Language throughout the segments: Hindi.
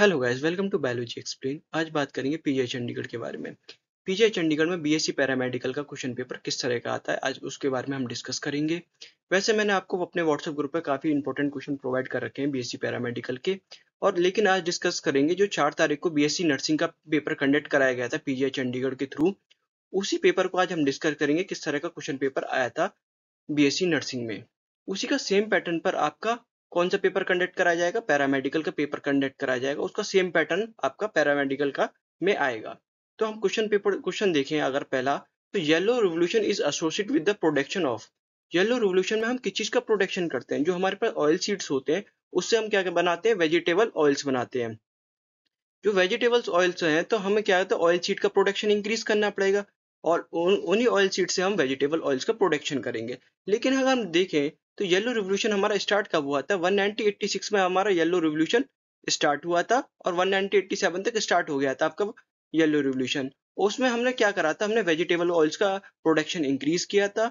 Hello guys welcome to biology explain आज बात करेंगे पीजीआई चंडीगढ़ के बारे में पीजीआई चंडीगढ़ में बीएससी पैरामेडिकल का क्वेश्चन पेपर किस तरह का आता है आज उसके बारे में हम डिस्कस करेंगे वैसे मैंने आपको अपने व्हाट्सएप ग्रुप पर काफी इंपॉर्टेंट क्वेश्चन प्रोवाइड कर रखे हैं बीएससी पैरामेडिकल के और लेकिन आज डिस्कस करेंगे जो चार तारीख को बीएससी नर्सिंग का पेपर कंडक्ट कराया गया था पीजीआई चंडीगढ़ के थ्रू उसी पेपर को आज हम डिस्कस करेंगे किस तरह का क्वेश्चन पेपर आया था बीएससी नर्सिंग में उसी का सेम पैटर्न पर आपका कौन सा पेपर कंडक्ट कराया जाएगा पैरामेडिकल का पेपर कंडक्ट कराया जाएगा उसका सेम पैटर्न आपका पैरामेडिकल का में आएगा तो हम क्वेश्चन पेपर क्वेश्चन देखें अगर पहला तो yellow revolution is associate with the production of yellow revolution में हम किस चीज का प्रोडक्शन करते हैं जो हमारे पास ऑयल सीड्स होते हैं उससे हम क्या बनाते हैं वेजिटेबल ऑयल्स बनाते हैं जो वेजिटेबल्स ऑयल्स हैं तो हमें क्या होता है ऑयल सीड का प्रोडक्शन इंक्रीज करना पड़ेगा और उन्हीं ऑयल सीड से हम वेजिटेबल ऑयल्स का प्रोडक्शन करेंगे लेकिन अगर हम देखें तो येलो रिवोल्यूशन हमारा स्टार्ट कब हुआ था 1986 में हमारा येलो रिवोल्यूशन स्टार्ट हुआ था और 1987 तक स्टार्ट हो गया था आपका येलो रिवोल्यूशन उसमें हमने क्या करा था हमने वेजिटेबल ऑयल्स का प्रोडक्शन इंक्रीज किया था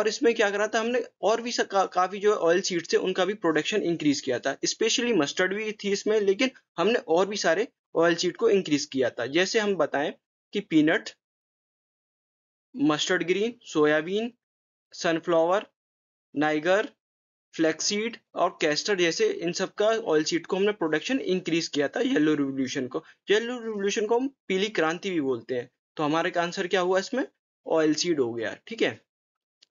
और इसमें क्या करा था हमने और भी का, काफी जो ऑयल सीड्स थे उनका भी प्रोडक्शन इंक्रीज किया था स्पेशली मस्टर्ड भी थी इसमें लेकिन हमने और भी सारे ऑयल सीड को इंक्रीज किया था जैसे हम बताएं कि peanut mustard green soybean sunflower niger flaxseed और कैस्टर जैसे इन सब का ऑयल सीड को हमने प्रोडक्शन इंक्रीज किया था येलो रिवोल्यूशन को येलो रिवोल्यूशन को हम पीली क्रांति भी बोलते हैं तो हमारे का आंसर क्या हुआ इसमें ऑयल सीड हो गया ठीक है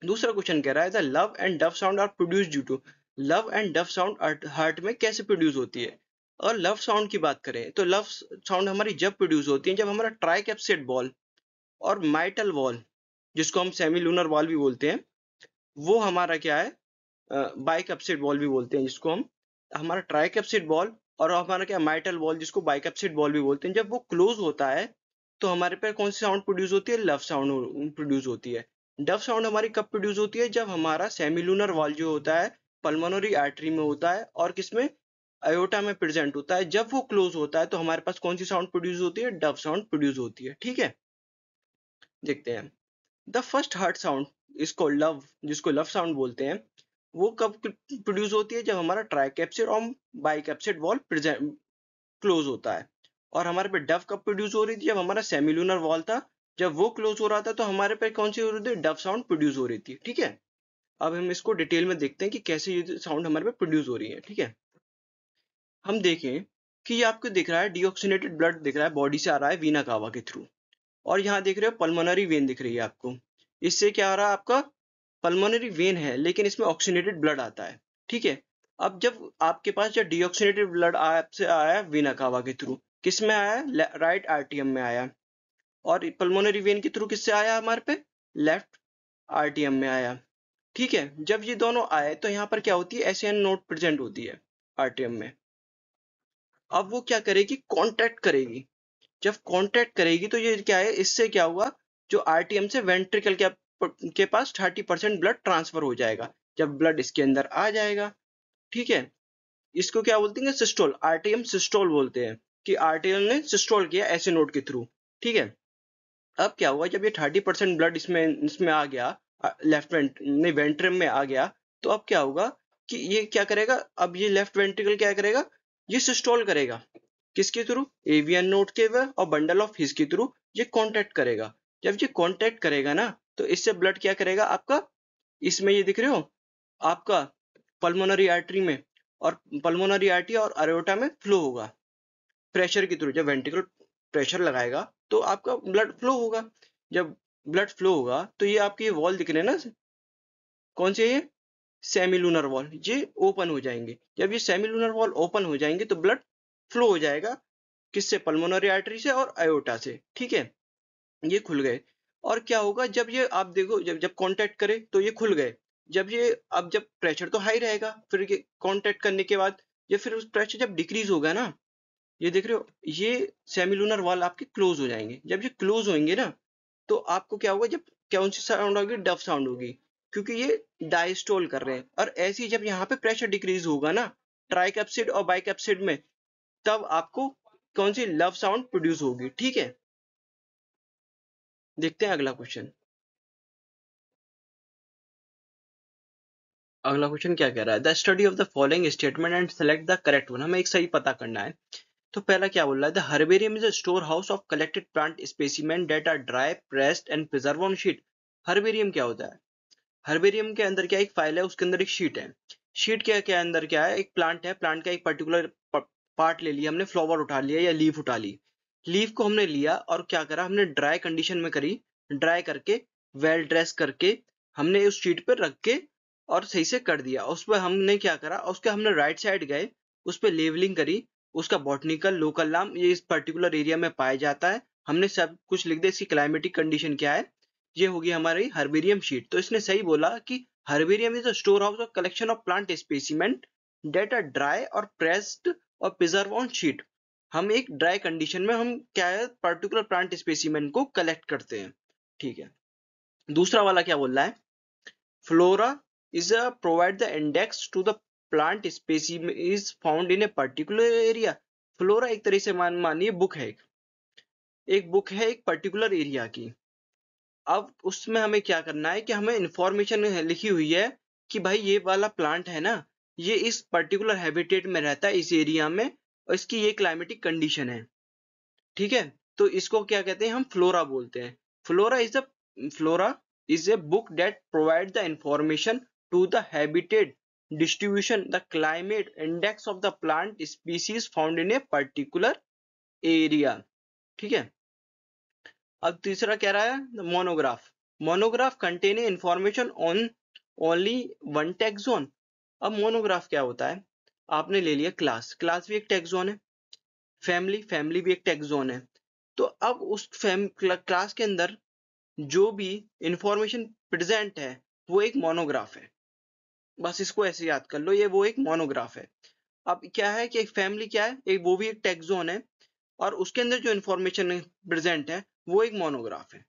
दूसरा क्वेश्चन कह रहा है the lub and dub sound are produce due to lub and dub sound heart में कैसे प्रोड्यूस होती है और लव साउंड की बात करें तो लव साउंड हमारी जब प्रोड्यूस होती है जब हमारा ट्राई कैप्सेट बॉल और माइटल वॉल जिसको हम सेमी लूनर वॉल भी बोलते हैं वो हमारा क्या है बाइक अपसेट वॉल भी बोलते हैं जिसको हम हमारा ट्राइक अपसेट बॉल और हमारा क्या माइटल बॉल जिसको बाइक अपसेट बॉल भी बोलते हैं जब वो क्लोज होता है तो हमारे पे कौन सी साउंड प्रोड्यूस होती है लव साउंड प्रोड्यूस होती है डव साउंड हमारी कब प्रोड्यूस होती है जब हमारा लूनर वॉल जो होता है पल्मोनरी आर्टरी में होता है और किसमें अयोटा में प्रेजेंट होता है जब वो क्लोज होता है तो हमारे पास कौन सी साउंड प्रोड्यूस होती है डव साउंड प्रोड्यूस होती है ठीक है देखते हैं द फर्स्ट हार्ट साउंड इसको लव जिसको लव साउंड बोलते हैं वो कब प्रोड्यूस होती है जब हमारा ट्राई कैप्सिड और बाई कैप्सिड वॉल क्लोज होता है और हमारे पे डव कब प्रोड्यूस हो रही थी जब हमारा सेमिलूनर वॉल था जब वो क्लोज हो रहा था तो हमारे पे कौन सी हो रही थी डव साउंड प्रोड्यूस हो रही थी ठीक है अब हम इसको डिटेल में देखते हैं कि कैसे ये साउंड हमारे पे प्रोड्यूस हो रही है ठीक है हम देखें कि ये आपको दिख रहा है डिओक्सीनेटेड ब्लड दिख रहा है बॉडी से आ रहा है वीना कावा के थ्रू और यहाँ देख रहे हो पल्मोनरी वेन दिख रही है आपको इससे क्या हो रहा है आपका पल्मोनरी वेन है लेकिन इसमें ऑक्सीनेटेड ब्लड आता है ठीक है अब जब आपके पास जो डीऑक्सीनेटेड ब्लड आपसे आया वीना कावा के थ्रू किस में आया राइट आरटीएम में आया और पल्मोनरी वेन के थ्रू किससे आया हमारे पे लेफ्ट आरटीएम में आया ठीक है जब ये दोनों आए तो यहाँ पर क्या होती है एस नोट प्रेजेंट होती है आरटीएम में अब वो क्या करेगी कॉन्टैक्ट करेगी जब कॉन्टेक्ट करेगी तो ये क्या है इससे क्या हुआ जो आरटीएम से वेंट्रिकल के, के पास थर्टी परसेंट ब्लड ट्रांसफर हो जाएगा जब ब्लड इसके अंदर आ जाएगा ठीक है इसको क्या बोलते हैं सिस्टोल आरटीएम सिस्टोल बोलते हैं कि आरटीएम ने सिस्टोल किया ऐसे नोट के थ्रू ठीक है अब क्या हुआ जब ये थर्टी परसेंट ब्लड इसमें इसमें आ गया लेफ्ट वेंट नहीं वेंट्रम में आ गया तो अब क्या होगा कि ये क्या करेगा अब ये लेफ्ट वेंट्रिकल क्या करेगा ये सिस्टोल करेगा किसके थ्रू एवीएन नोट के वे और बंडल ऑफ हिज के थ्रू ये कॉन्टेक्ट करेगा जब ये कॉन्टेक्ट करेगा ना तो इससे ब्लड क्या करेगा आपका इसमें ये दिख रहे हो आपका पल्मोनरी आर्टरी में और पल्मोनरी आर्टरी और अरेटा में फ्लो होगा प्रेशर के थ्रू जब वेंटिकल प्रेशर लगाएगा तो आपका ब्लड फ्लो होगा जब ब्लड फ्लो होगा तो ये आपकी वॉल दिख रहे हैं ना कौन सी है ये सेमी लूनर वॉल ये ओपन हो जाएंगे जब ये सेमी लूनर वॉल ओपन हो जाएंगे तो ब्लड फ्लो हो जाएगा किससे पल्मोनरी आर्टरी से और आयोटा से ठीक है ये खुल गए और क्या होगा जब ये आप देखो जब जब कॉन्टेक्ट करे तो ये खुल गए जब ये अब जब प्रेशर तो हाई रहेगा फिर ये कांटेक्ट करने के बाद या फिर उस प्रेशर जब डिक्रीज होगा ना ये देख रहे हो ये सेमिलूनर वाल आपके क्लोज हो जाएंगे जब ये क्लोज होंगे ना तो आपको क्या होगा जब कौन सी साउंड होगी डफ साउंड होगी क्योंकि ये डाइस्टोल कर रहे हैं और ऐसे ही जब यहाँ पे प्रेशर डिक्रीज होगा ना एपसिड और एपसिड में तब आपको कौन सी लव साउंड प्रोड्यूस होगी ठीक है देखते हैं अगला क्वेश्चन अगला क्वेश्चन क्या कह रहा है the study of the following statement and select the correct one हमें एक सही पता करना है तो पहला क्या बोल रहा है the herbarium is a store house of collected plant specimen that are dry pressed and preserve on sheet herbarium क्या होता है हर्बेरियम के अंदर क्या एक फाइल है उसके अंदर एक शीट है शीट क्या क्या अंदर क्या है एक प्लांट है प्लांट का एक पर्टिकुलर पार्ट ले लिया हमने फ्लावर उठा लिया या लीफ उठा ली लीफ को हमने लिया और क्या करा हमने ड्राई कंडीशन में करी ड्राई करके वेल ड्रेस करके हमने उस शीट पर रख के और सही से कर दिया उस पर हमने क्या करा उसके हमने राइट साइड गए उस पर लेवलिंग करी उसका बॉटनिकल लोकल नाम ये इस पर्टिकुलर एरिया में पाया जाता है हमने सब कुछ लिख दिया इसकी क्लाइमेटिक कंडीशन क्या है ये होगी हमारी हर्बेरियम शीट तो इसने सही बोला कि herbarium is a store house of collection of plant specimen that are dry और प्रेस्ड और प्रिजर्व ऑन शीट हम एक ड्राई कंडीशन में हम क्या है पर्टिकुलर प्लांट स्पेसिमेन को कलेक्ट करते हैं ठीक है दूसरा वाला क्या बोल रहा है flora is provide the index to the plant specimen is found in a particular area flora एक तरह से मान मानिए बुक है एक बुक है एक पर्टिकुलर एरिया की अब उसमें हमें क्या करना है कि हमें इंफॉर्मेशन लिखी हुई है कि भाई ये वाला प्लांट है ना ये इस पर्टिकुलर हैबिटेट में रहता है इस एरिया में और इसकी ये क्लाइमेटिक कंडीशन है ठीक है तो इसको क्या कहते हैं हम फ्लोरा बोलते हैं flora is the flora is a book that provide the information to the habitat distribution the climate index of the plant species found in a particular area ठीक है अब तीसरा कह रहा है monograph monograph contain information on only one taxon अब मोनोग्राफ क्या होता है आपने ले लिया क्लास क्लास भी एक टैक्सोन है फैमिली फैमिली भी एक टैक्सोन है तो अब उस क्लास के अंदर जो भी इंफॉर्मेशन प्रेजेंट है वो एक मोनोग्राफ है बस इसको ऐसे याद कर लो ये वो एक मोनोग्राफ है अब क्या है कि एक फैमिली क्या है एक वो भी एक जोन है और उसके अंदर जो इन्फॉर्मेशन प्रेजेंट है वो एक मोनोग्राफ है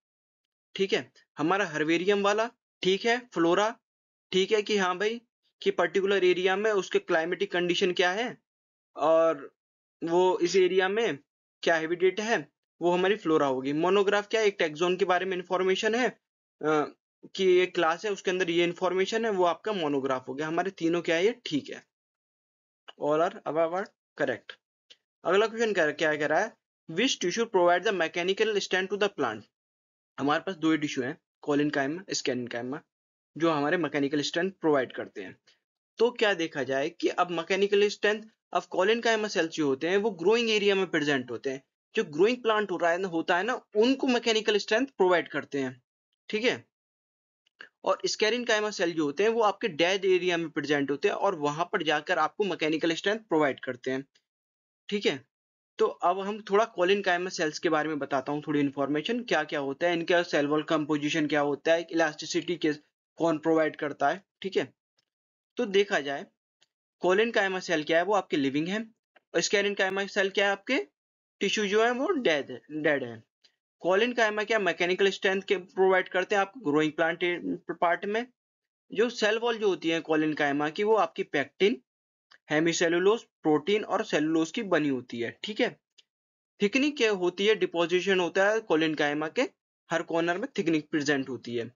ठीक है हमारा हरवेरियम वाला ठीक है फ्लोरा ठीक है कि हाँ भाई कि पर्टिकुलर एरिया में उसके क्लाइमेटिक कंडीशन क्या है और वो इस एरिया में क्या हैबिटेट है वो हमारी फ्लोरा होगी मोनोग्राफ क्या एक टेक्सोन के बारे में इंफॉर्मेशन है आ, कि ये क्लास है उसके अंदर ये इंफॉर्मेशन है वो आपका मोनोग्राफ हो गया हमारे तीनों क्या है ये ठीक है ऑल आर अब करेक्ट अगला क्वेश्चन क्या क्या कह रहा है which tissue provide the mechanical stand to the plant हमारे पास दो ही टिश्यू है कॉलिन कायमा स्कैनिन कायमा जो हमारे मैकेनिकल स्ट्रेंथ प्रोवाइड करते हैं तो क्या देखा जाए कि अब मैकेनिकल स्ट्रेंथ अब कॉलिन का जो होते हैं वो ग्रोइंग एरिया में प्रेजेंट होते हैं जो ग्रोइंग प्लांट हो रहा है ना होता है ना उनको मैकेनिकल स्ट्रेंथ प्रोवाइड करते हैं ठीक है और स्कैरिन सेल जो होते हैं वो आपके डेड एरिया में प्रेजेंट होते हैं और वहां पर जाकर आपको मैकेनिकल स्ट्रेंथ प्रोवाइड करते हैं ठीक है तो अब हम थोड़ा कॉलिन कायमा सेल्स के बारे में बताता हूँ थोड़ी इन्फॉर्मेशन क्या क्या होता है इनका सेलवल कंपोजिशन क्या होता है इलास्टिसिटी किस कौन प्रोवाइड करता है ठीक है तो देखा जाए कोलिन कायमा सेल क्या है वो आपके लिविंग है और स्कैरिन कायमा सेल क्या है आपके टिश्यू जो है वो डेड डेड है कोलिन कायमा क्या मैकेनिकल स्ट्रेंथ के प्रोवाइड करते हैं आप ग्रोइंग प्लांट पार्ट में जो सेल वॉल जो होती है कोलिन कायमा की वो आपकी पैक्टिन हेमीसेलुलोस प्रोटीन और सेलुलोस की बनी होती है ठीक है थिकनिंग क्या होती है डिपोजिशन होता है कोलिन कायमा के हर कॉर्नर में थिकनिंग प्रेजेंट होती है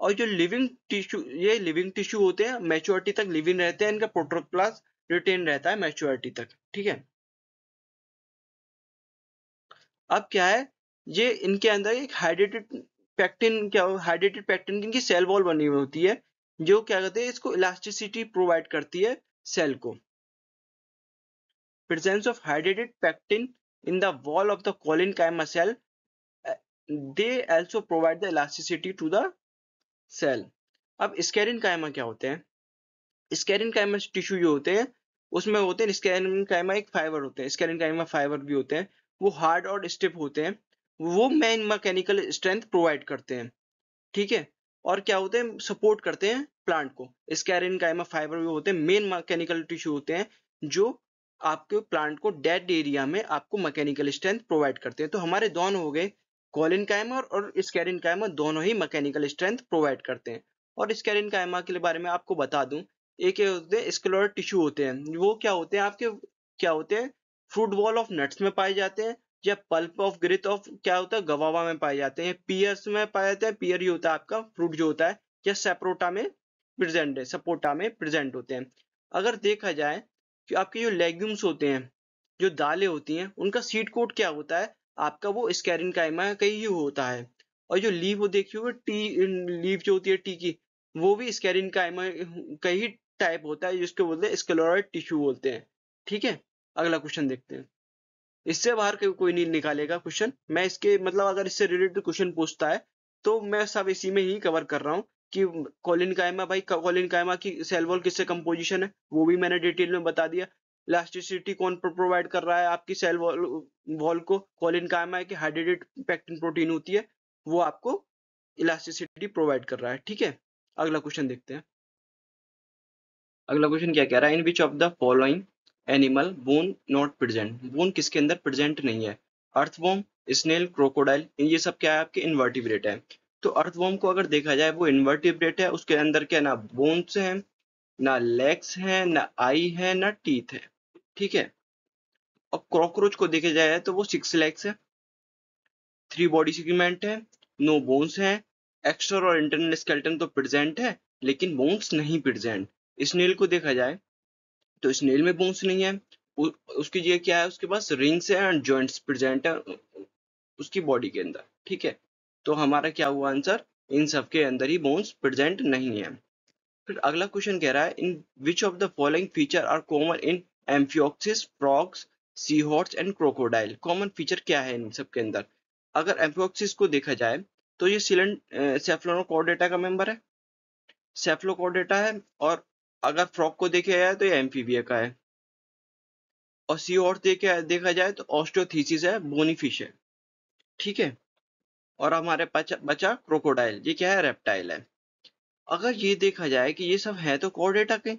और जो लिविंग टिश्यू ये लिविंग टिश्यू होते हैं मेच्योरिटी तक लिविंग रहते हैं इनका प्रोटोप्लास रिटेन रहता है मेच्योरिटी तक ठीक है अब क्या है ये इनके अंदर एक हाइड्रेटेड पैक्टिन क्या हाइड्रेटेड पैक्टिन इनकी सेल वॉल बनी हुई होती है जो क्या कहते हैं इसको इलास्टिसिटी प्रोवाइड करती है सेल को presence of hydrated pectin in the wall of the collinchima cell they also provide the elasticity to the cell अब स्कैरिन कायमा क्या होते हैं स्कैरिन कायमा टिश्यू जो होते हैं उसमें होते हैं स्कैरिन कायमा एक फाइबर होते हैं स्कैरिन कायमा फाइबर भी होते हैं वो हार्ड और स्टिफ होते हैं वो मेन मैकेनिकल स्ट्रेंथ प्रोवाइड करते हैं ठीक है और क्या होते हैं सपोर्ट करते हैं प्लांट को स्कैरिन कायमा फाइबर भी होते हैं मेन मैकेनिकल टिश्यू होते हैं जो आपके प्लांट को डेड एरिया में आपको मैकेनिकल स्ट्रेंथ प्रोवाइड करते हैं तो हमारे दोनों हो गए कॉलिन कायमा और स्कैरिन कायमा दोनों ही मैकेनिकल स्ट्रेंथ प्रोवाइड करते हैं और स्कैरिन कायमा के बारे में आपको बता दूं एक होते हैं स्कलोर टिश्यू होते हैं वो क्या होते हैं आपके क्या होते हैं फ्रूट बॉल ऑफ नट्स में पाए जाते हैं या पल्प ऑफ ग्रिथ ऑफ क्या होता है गवावा में पाए जाते हैं पियर्स में पाए जाते हैं पियर ही होता है आपका फ्रूट जो होता है या सेप्रोटा में प्रेजेंट है सपोटा में प्रेजेंट होते हैं अगर देखा जाए कि आपके जो लेग्यूम्स होते हैं जो दालें होती हैं उनका सीड कोट क्या होता है आपका वो स्कैरिन का ही होता है और जो लीव वो देखी टी लीव जो होती है टी की वो भी स्कैरिनकाइमा का ही टाइप होता है जिसको बोलते हैं स्कलोराइड टिश्यू बोलते हैं ठीक है अगला क्वेश्चन देखते हैं इससे बाहर कोई नहीं निकालेगा क्वेश्चन मैं इसके मतलब अगर इससे रिलेटेड क्वेश्चन पूछता है तो मैं सब इसी में ही कवर कर रहा हूँ कि कोलिन कायमा भाई कॉलिन कायमा की सेल वॉल किससे कंपोजिशन है वो भी मैंने डिटेल में बता दिया इलास्टिसिटी कौन प्रोवाइड कर रहा है आपकी सेल वॉल वॉल को कॉलिन कायमा की हाइड्रेटेड पैक्टिन प्रोटीन होती है वो आपको इलास्टिसिटी प्रोवाइड कर रहा है ठीक है अगला क्वेश्चन देखते हैं अगला क्वेश्चन क्या कह रहा है in which of the following animal bone not present bone किसके अंदर प्रेजेंट नहीं है अर्थवॉम स्नेल क्रोकोडाइल ये सब क्या है आपके इन्वर्टिब्रेट है तो अर्थवॉम को अगर देखा जाए वो इन्वर्टिब्रेट है उसके अंदर क्या ना बोन्स हैं ना लेग्स हैं ना आई है ना टीथ है ठीक है अब क्रॉकरोच को देखे जाए तो वो सिक्स लेग्स है थ्री बॉडी सिगमेंट है नो बोन्स है एक्स्ट्रा और इंटरनल स्केल्टन तो प्रेजेंट है लेकिन बोन्स नहीं प्रेजेंट स्नेल को देखा जाए तो स्नेल में बोन्स नहीं है उसकी जगह क्या है उसके पास रिंग्स है एंड जॉइंट्स प्रेजेंट है उसकी बॉडी के अंदर ठीक है तो हमारा क्या हुआ आंसर इन सब के अंदर ही बोन्स प्रेजेंट नहीं है फिर अगला क्वेश्चन कह रहा है in which of the following feature are common in amphioxus frogs sea horse and crocodile common feature क्या है इन सब के अंदर अगर एम्फियोक्सिस को देखा जाए तो ये सिलेंड सेफ्लोनोकॉर्डेटा का मेंबर है सेफ्लोकॉर्डेटा है और अगर फ्रॉग को तो देखा जाए तो ये एम्फीबिया का है और सी हॉर्स देखा देखा जाए तो ऑस्टोथीसिस है बोनी फिश है ठीक है और हमारे बचा बचा क्रोकोडाइल ये क्या है रेप्टाइल है अगर ये देखा जाए कि ये सब है तो कॉर्डेटा के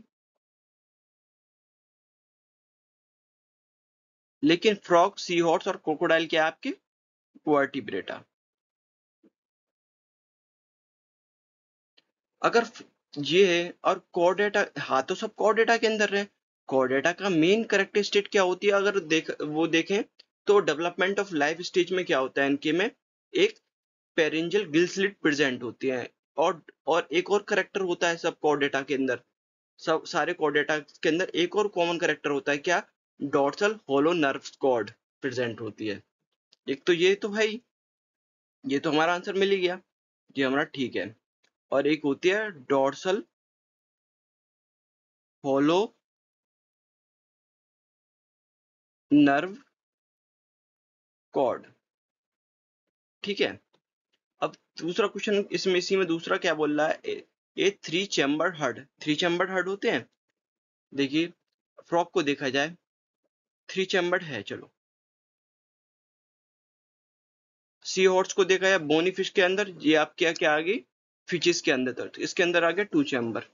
लेकिन फ्रॉग सी हॉर्स और क्रोकोडाइल क्या है आपके वर्टिब्रेटा अगर ये है और कॉर्डेटा हाँ तो सब कॉर्डेटा के अंदर है कॉर्डेटा का मेन करेक्टर स्टेट क्या होती है अगर देख वो देखें तो डेवलपमेंट ऑफ लाइफ स्टेज में क्या होता है इनके में एक पेरेंजल गिल्सलिट प्रेजेंट होती है और और एक और करेक्टर होता है सब कॉर्डेटा के अंदर सब सारे कॉर्डेटा के अंदर एक और कॉमन करेक्टर होता है क्या dorsal hollow nerve cord present होती है एक तो ये तो भाई ये तो हमारा आंसर मिल ही गया ये हमारा ठीक है और एक होती है डॉर्सल होलो नर्व कॉर्ड ठीक है अब दूसरा क्वेश्चन इसमें इसी में दूसरा क्या बोल रहा है ये three chamber heart three chamber heart होते हैं देखिए फ्रॉक को देखा जाए थ्री चैम्बर्ड है चलो सी हॉर्स को देखा है बोनी फिश के अंदर ये आप क्या क्या आ गई फिशेस के अंदर तो इसके अंदर आ गया टू चैम्बर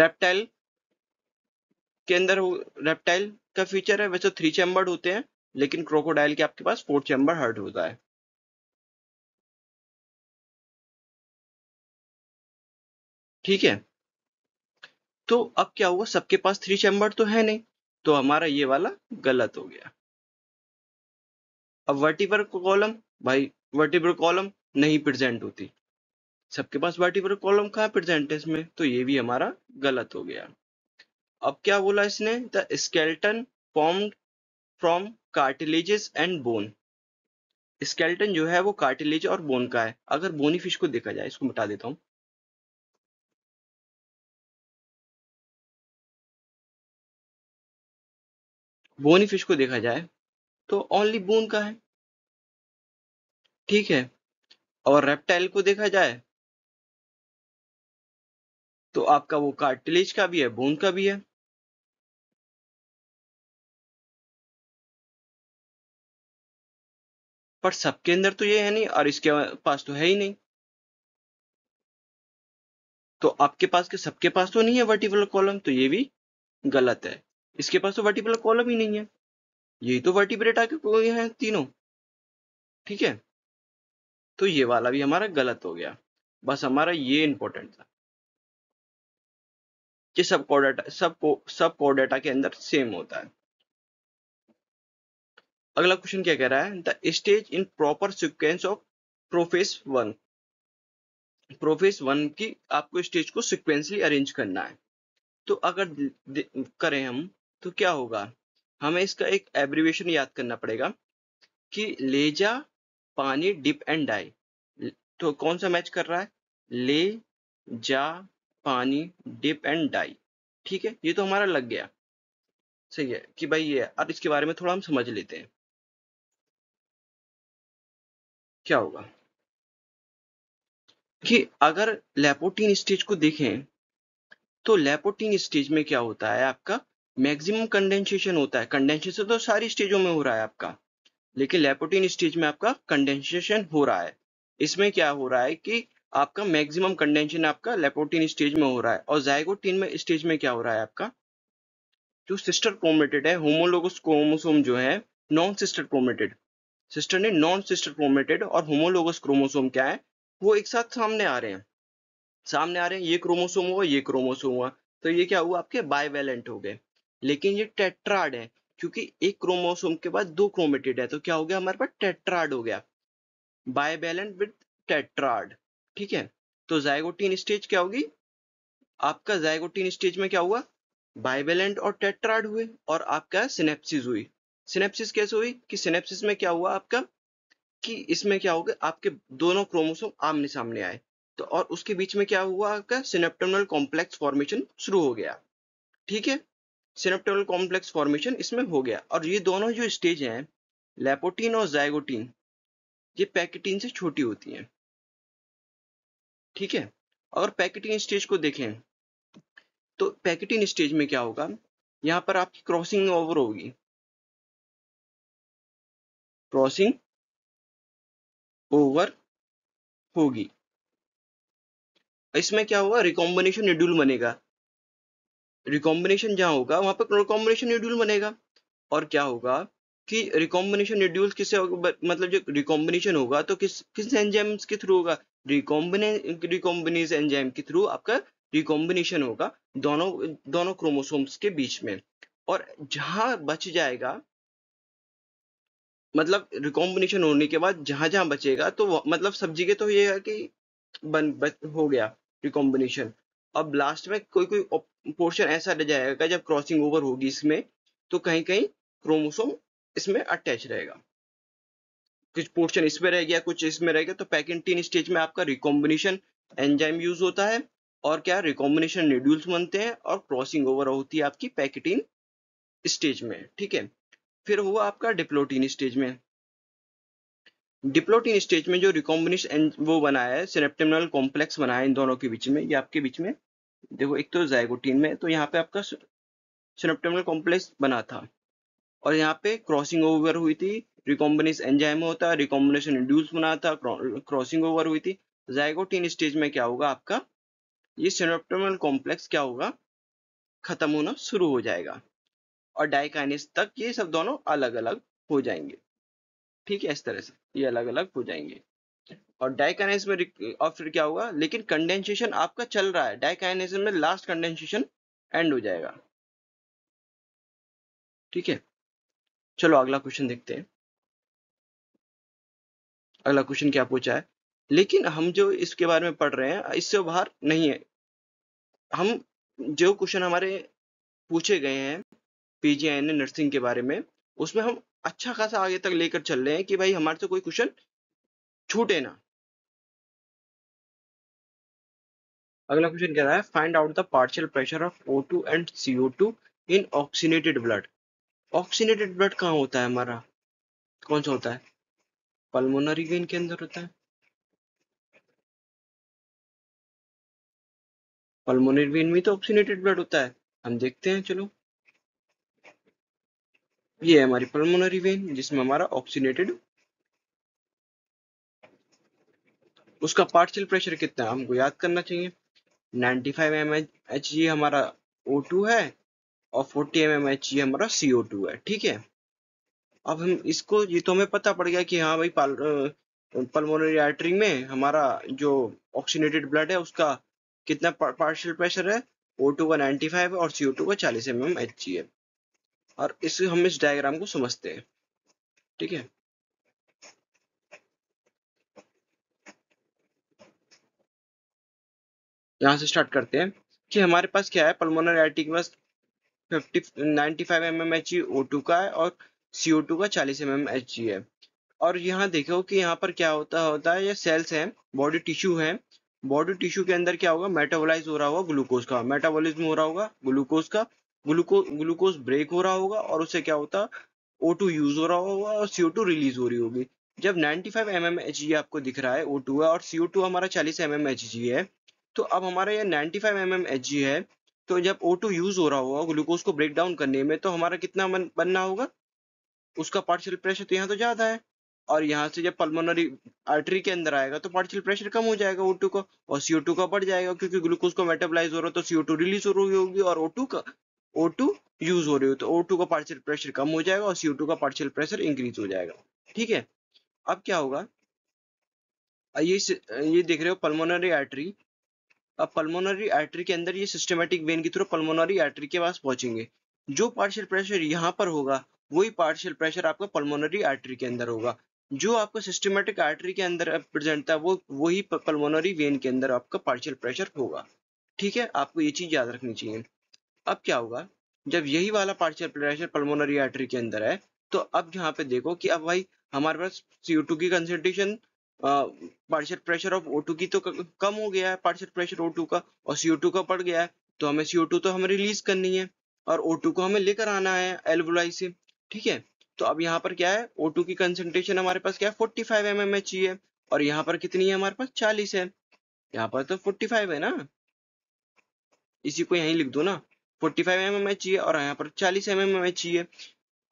रेप्टाइल के अंदर रेप्टाइल का फीचर है वैसे तो थ्री चैम्बर्ड होते हैं लेकिन क्रोकोडाइल के आपके पास फोर चैम्बर हर्ट होता है ठीक है तो अब क्या हुआ सबके पास थ्री चैम्बर तो है नहीं तो हमारा ये वाला गलत हो गया अब वर्टिबर कॉलम भाई वर्टिबर कॉलम नहीं प्रेजेंट होती सबके पास वर्टिबर कॉलम कहा प्रेजेंट है इसमें तो ये भी हमारा गलत हो गया अब क्या बोला इसने the skeleton formed from cartilages and bone skeleton जो है वो कार्टिलेज और बोन का है अगर बोनी फिश को देखा जाए इसको मिटा देता हूँ बोनी फिश को देखा जाए तो ओनली बोन का है ठीक है और रेप्टाइल को देखा जाए तो आपका वो कार्टिलेज का भी है बोन का भी है पर सबके अंदर तो ये है नहीं और इसके पास तो है ही नहीं तो आपके पास के सबके पास तो नहीं है वर्टिकल कॉलम तो ये भी गलत है इसके पास तो वर्टिब्रल कॉलम ही नहीं है यही तो वर्टिपरेट आके हैं तीनों ठीक है तो ये वाला भी हमारा गलत हो गया बस हमारा ये इंपॉर्टेंट था कि सब कोडाटा सब को, सब कोडाटा के अंदर सेम होता है अगला क्वेश्चन क्या कह रहा है the stage in proper sequence of prophase one prophase one की आपको स्टेज को सिक्वेंसली अरेंज करना है तो अगर करें हम तो क्या होगा हमें इसका एक एब्रीवेशन याद करना पड़ेगा कि ले जा पानी डिप एंड डाई तो कौन सा मैच कर रहा है ले जा पानी डिप एंड डाई ठीक है ये तो हमारा लग गया सही है कि भाई ये अब इसके बारे में थोड़ा हम समझ लेते हैं क्या होगा कि अगर लेपोटीन स्टेज को देखें तो लेपोटीन स्टेज में क्या होता है आपका मैक्सिमम कंडेंसेशन होता है कंडेंसेशन तो सारी स्टेजों में हो रहा है आपका लेकिन लेपोटिन स्टेज में आपका कंडेंसेशन हो रहा है इसमें क्या हो रहा है कि आपका मैक्सिमम कंडेंशन आपका लेपोटिन स्टेज में हो रहा है और जायगोटीन में स्टेज में क्या हो रहा है आपका जो सिस्टर क्रोमेटेड है होमोलोगस क्रोमोसोम जो है नॉन सिस्टर क्रोमेटेड सिस्टर ने नॉन सिस्टर क्रोमेटेड और होमोलोगस क्रोमोसोम क्या है वो एक साथ सामने आ रहे हैं सामने आ रहे हैं ये क्रोमोसोम हुआ ये क्रोमोसोम हुआ तो ये क्या हुआ आपके बायवेलेंट हो गए लेकिन ये टेट्राड है क्योंकि एक क्रोमोसोम के बाद दो क्रोमेटिड है तो क्या हो गया हमारे पास टेट्राड हो गया बायबैलेंट विद टेट्राड ठीक है तो जायगोटीन स्टेज क्या होगी आपका जायगोटीन स्टेज में क्या हुआ बाइबेलेंट और टेट्राड हुए और आपका सिनेप्सिस हुई सिनेप्सिस कैसे हुई कि सिनेप्सिस में क्या हुआ आपका कि इसमें क्या होगा आपके दोनों क्रोमोसोम आमने सामने आए तो और उसके बीच में क्या हुआ आपका सिनेप्टोनल कॉम्प्लेक्स फॉर्मेशन शुरू हो गया ठीक है सिनेप्टोरल कॉम्प्लेक्स फॉर्मेशन इसमें हो गया और ये दोनों जो स्टेज हैं लेपोटीन और जायगोटीन ये पैकेटीन से छोटी होती हैं ठीक है अगर पैकेटीन स्टेज को देखें तो पैकेटीन स्टेज में क्या होगा यहां पर आपकी क्रॉसिंग ओवर होगी क्रॉसिंग ओवर होगी इसमें क्या होगा रिकॉम्बिनेशन शेड्यूल बनेगा रिकॉम्बिनेशन जहाँ होगा वहाँ पर रिकॉम्बिनेशन न्यूड्यूल बनेगा और क्या होगा कि रिकॉम्बिनेशन न्यूड्यूल किससे मतलब जो रिकॉम्बिनेशन होगा तो किस किस एंजाइम्स के थ्रू होगा रिकॉम्बिने रिकॉम्बिनेस एंजाइम के थ्रू आपका रिकॉम्बिनेशन होगा दोनों दोनों क्रोमोसोम्स के बीच में और जहां बच जाएगा मतलब रिकॉम्बिनेशन होने के बाद जहां जहां बचेगा तो मतलब सब्जी के तो ये है कि बन बच हो गया रिकॉम्बिनेशन अब लास्ट में कोई कोई पोर्शन ऐसा रह जाएगा जब क्रॉसिंग ओवर होगी इसमें तो कहीं कहीं क्रोमोसोम इसमें अटैच रहेगा कुछ पोर्शन इसमें रह गया कुछ इसमें रह गया तो पैकेंटीन स्टेज में आपका रिकॉम्बिनेशन एंजाइम यूज होता है और क्या रिकॉम्बिनेशन रिड्यूल्स बनते हैं और क्रॉसिंग ओवर होती है आपकी पैकेटिन स्टेज में ठीक है फिर हुआ आपका डिप्लोटीन स्टेज में डिप्लोटीन स्टेज में जो रिकॉम्बिनेशन वो बनाया है सिनेप्टेमिनल कॉम्प्लेक्स बना है इन दोनों के बीच में ये आपके बीच में देखो एक तो जैगोटीन में तो यहाँ पे आपका सिनोप्टेमल कॉम्प्लेक्स बना था और यहाँ पे क्रॉसिंग ओवर हुई थी रिकॉम्बिनेस एंजाइम होता है रिकॉम्बिनेशन इंड्यूस बना था क्रॉसिंग ओवर हुई थी जैगोटीन स्टेज में क्या होगा आपका ये सिनोप्टेमल कॉम्प्लेक्स क्या होगा खत्म होना शुरू हो जाएगा और डाइकाइनिस तक ये सब दोनों अलग अलग हो जाएंगे ठीक है इस तरह से ये अलग अलग हो जाएंगे और डाइकाइनाइज में और फिर क्या होगा लेकिन कंडेंसेशन आपका चल रहा है डाइकाइनाइज में लास्ट कंडेंसेशन एंड हो जाएगा ठीक है चलो अगला क्वेश्चन देखते हैं अगला क्वेश्चन क्या पूछा है लेकिन हम जो इसके बारे में पढ़ रहे हैं इससे बाहर नहीं है हम जो क्वेश्चन हमारे पूछे गए हैं पीजीआई ने नर्सिंग के बारे में उसमें हम अच्छा खासा आगे तक लेकर चल रहे हैं कि भाई हमारे से कोई क्वेश्चन छूटे ना अगला क्वेश्चन क्या है find out the partial pressure of O two and CO two in oxygenated blood oxygenated blood कहाँ होता है हमारा कौन सा होता है पल्मोनरी वेन के अंदर होता है पल्मोनरी वेन में तो ऑक्सीनेटेड ब्लड होता है हम देखते हैं चलो ये है हमारी पल्मोनरी वेन जिसमें हमारा ऑक्सीनेटेड उसका पार्शियल प्रेशर कितना है हमको याद करना चाहिए नाइन्टी फाइव एम एच ये हमारा ओ टू है और फोर्टी एम एम एच ये हमारा सी ओ टू है ठीक है अब हम इसको ये तो हमें पता पड़ गया कि हाँ भाई पाल पल्मोनरी आर्टरी में हमारा जो ऑक्सीनेटेड ब्लड है उसका कितना पार्शियल प्रेशर है ओ टू का नाइन्टी फाइव और सी ओ टू का चालीस एम एम एच जी है और इस हम इस डायग्राम को समझते हैं ठीक है यहाँ से स्टार्ट करते हैं कि हमारे पास क्या है पल्मोनर आर्टिकुलस fifty ninety five M M H O two का है और सी ओ टू का चालीस एम एम एच है और यहाँ देखो कि यहाँ पर क्या होता होता है ये सेल्स हैं बॉडी टिश्यू है बॉडी टिश्यू के अंदर क्या होगा मेटाबोलाइज हो रहा होगा ग्लूकोज का मेटाबोलिज्म हो रहा होगा ग्लूकोज का ग्लूको ग्लूकोज ब्रेक हो रहा होगा और उससे क्या होता ओ टू यूज हो रहा होगा और सीओ टू रिलीज हो रही होगी जब 95 फाइव mm आपको दिख रहा है ओ टू है और सीओ टू हमारा 40 एम है तो अब हमारा यह 95 फाइव mm है तो जब O2 यूज हो रहा होगा ग्लूकोज को ब्रेक डाउन करने में तो हमारा कितना बन, बनना होगा उसका पार्शियल प्रेशर तो यहाँ तो ज्यादा है और यहाँ से जब पल्मोनरी आर्टरी के अंदर आएगा तो पार्शियल प्रेशर कम हो जाएगा ओ का और सीओ का बढ़ जाएगा क्योंकि ग्लूकोज को मेटाबलाइज हो रहा तो सीओ रिलीज हो रही होगी और ओ का ओ यूज हो रही हो तो ओ का पार्शियल प्रेशर कम हो जाएगा और सीओ का पार्शियल प्रेशर इंक्रीज हो जाएगा ठीक है अब क्या होगा ये ये देख रहे हो पल्मोनरी आर्टरी अब पल्मोनरी आर्टरी के अंदर ये सिस्टमेटिक वेन के थ्रू पल्मोनरी आर्टरी के पास पहुंचेंगे जो पार्शियल प्रेशर यहाँ पर होगा वही पार्शियल प्रेशर आपका पल्मोनरी आर्टरी के अंदर होगा जो आपका सिस्टमेटिक आर्टरी के अंदर प्रेजेंट था वो वही पल्मोनरी वेन के अंदर आपका पार्शियल प्रेशर होगा ठीक है आपको ये चीज याद रखनी चाहिए अब क्या होगा जब यही वाला पार्शियल प्रेशर पल्मोनरी आर्टरी के अंदर है तो अब यहाँ पे देखो कि अब भाई हमारे पास सीओ टू की concentration partial pressure of O की तो कम हो गया है पार्शियल प्रेशर ओ का और CO2 का पड़ गया है तो हमें CO2 तो हमें रिलीज करनी है और O2 को हमें लेकर आना है एल्वोलाई से ठीक है तो अब यहाँ पर क्या है O2 की कंसेंट्रेशन हमारे पास क्या है 45 फाइव एम है और यहाँ पर कितनी है हमारे पास 40 है यहाँ पर तो 45 है ना इसी को यहीं लिख दो ना 45 फाइव एम एम एच और यहाँ पर 40 एम एम एच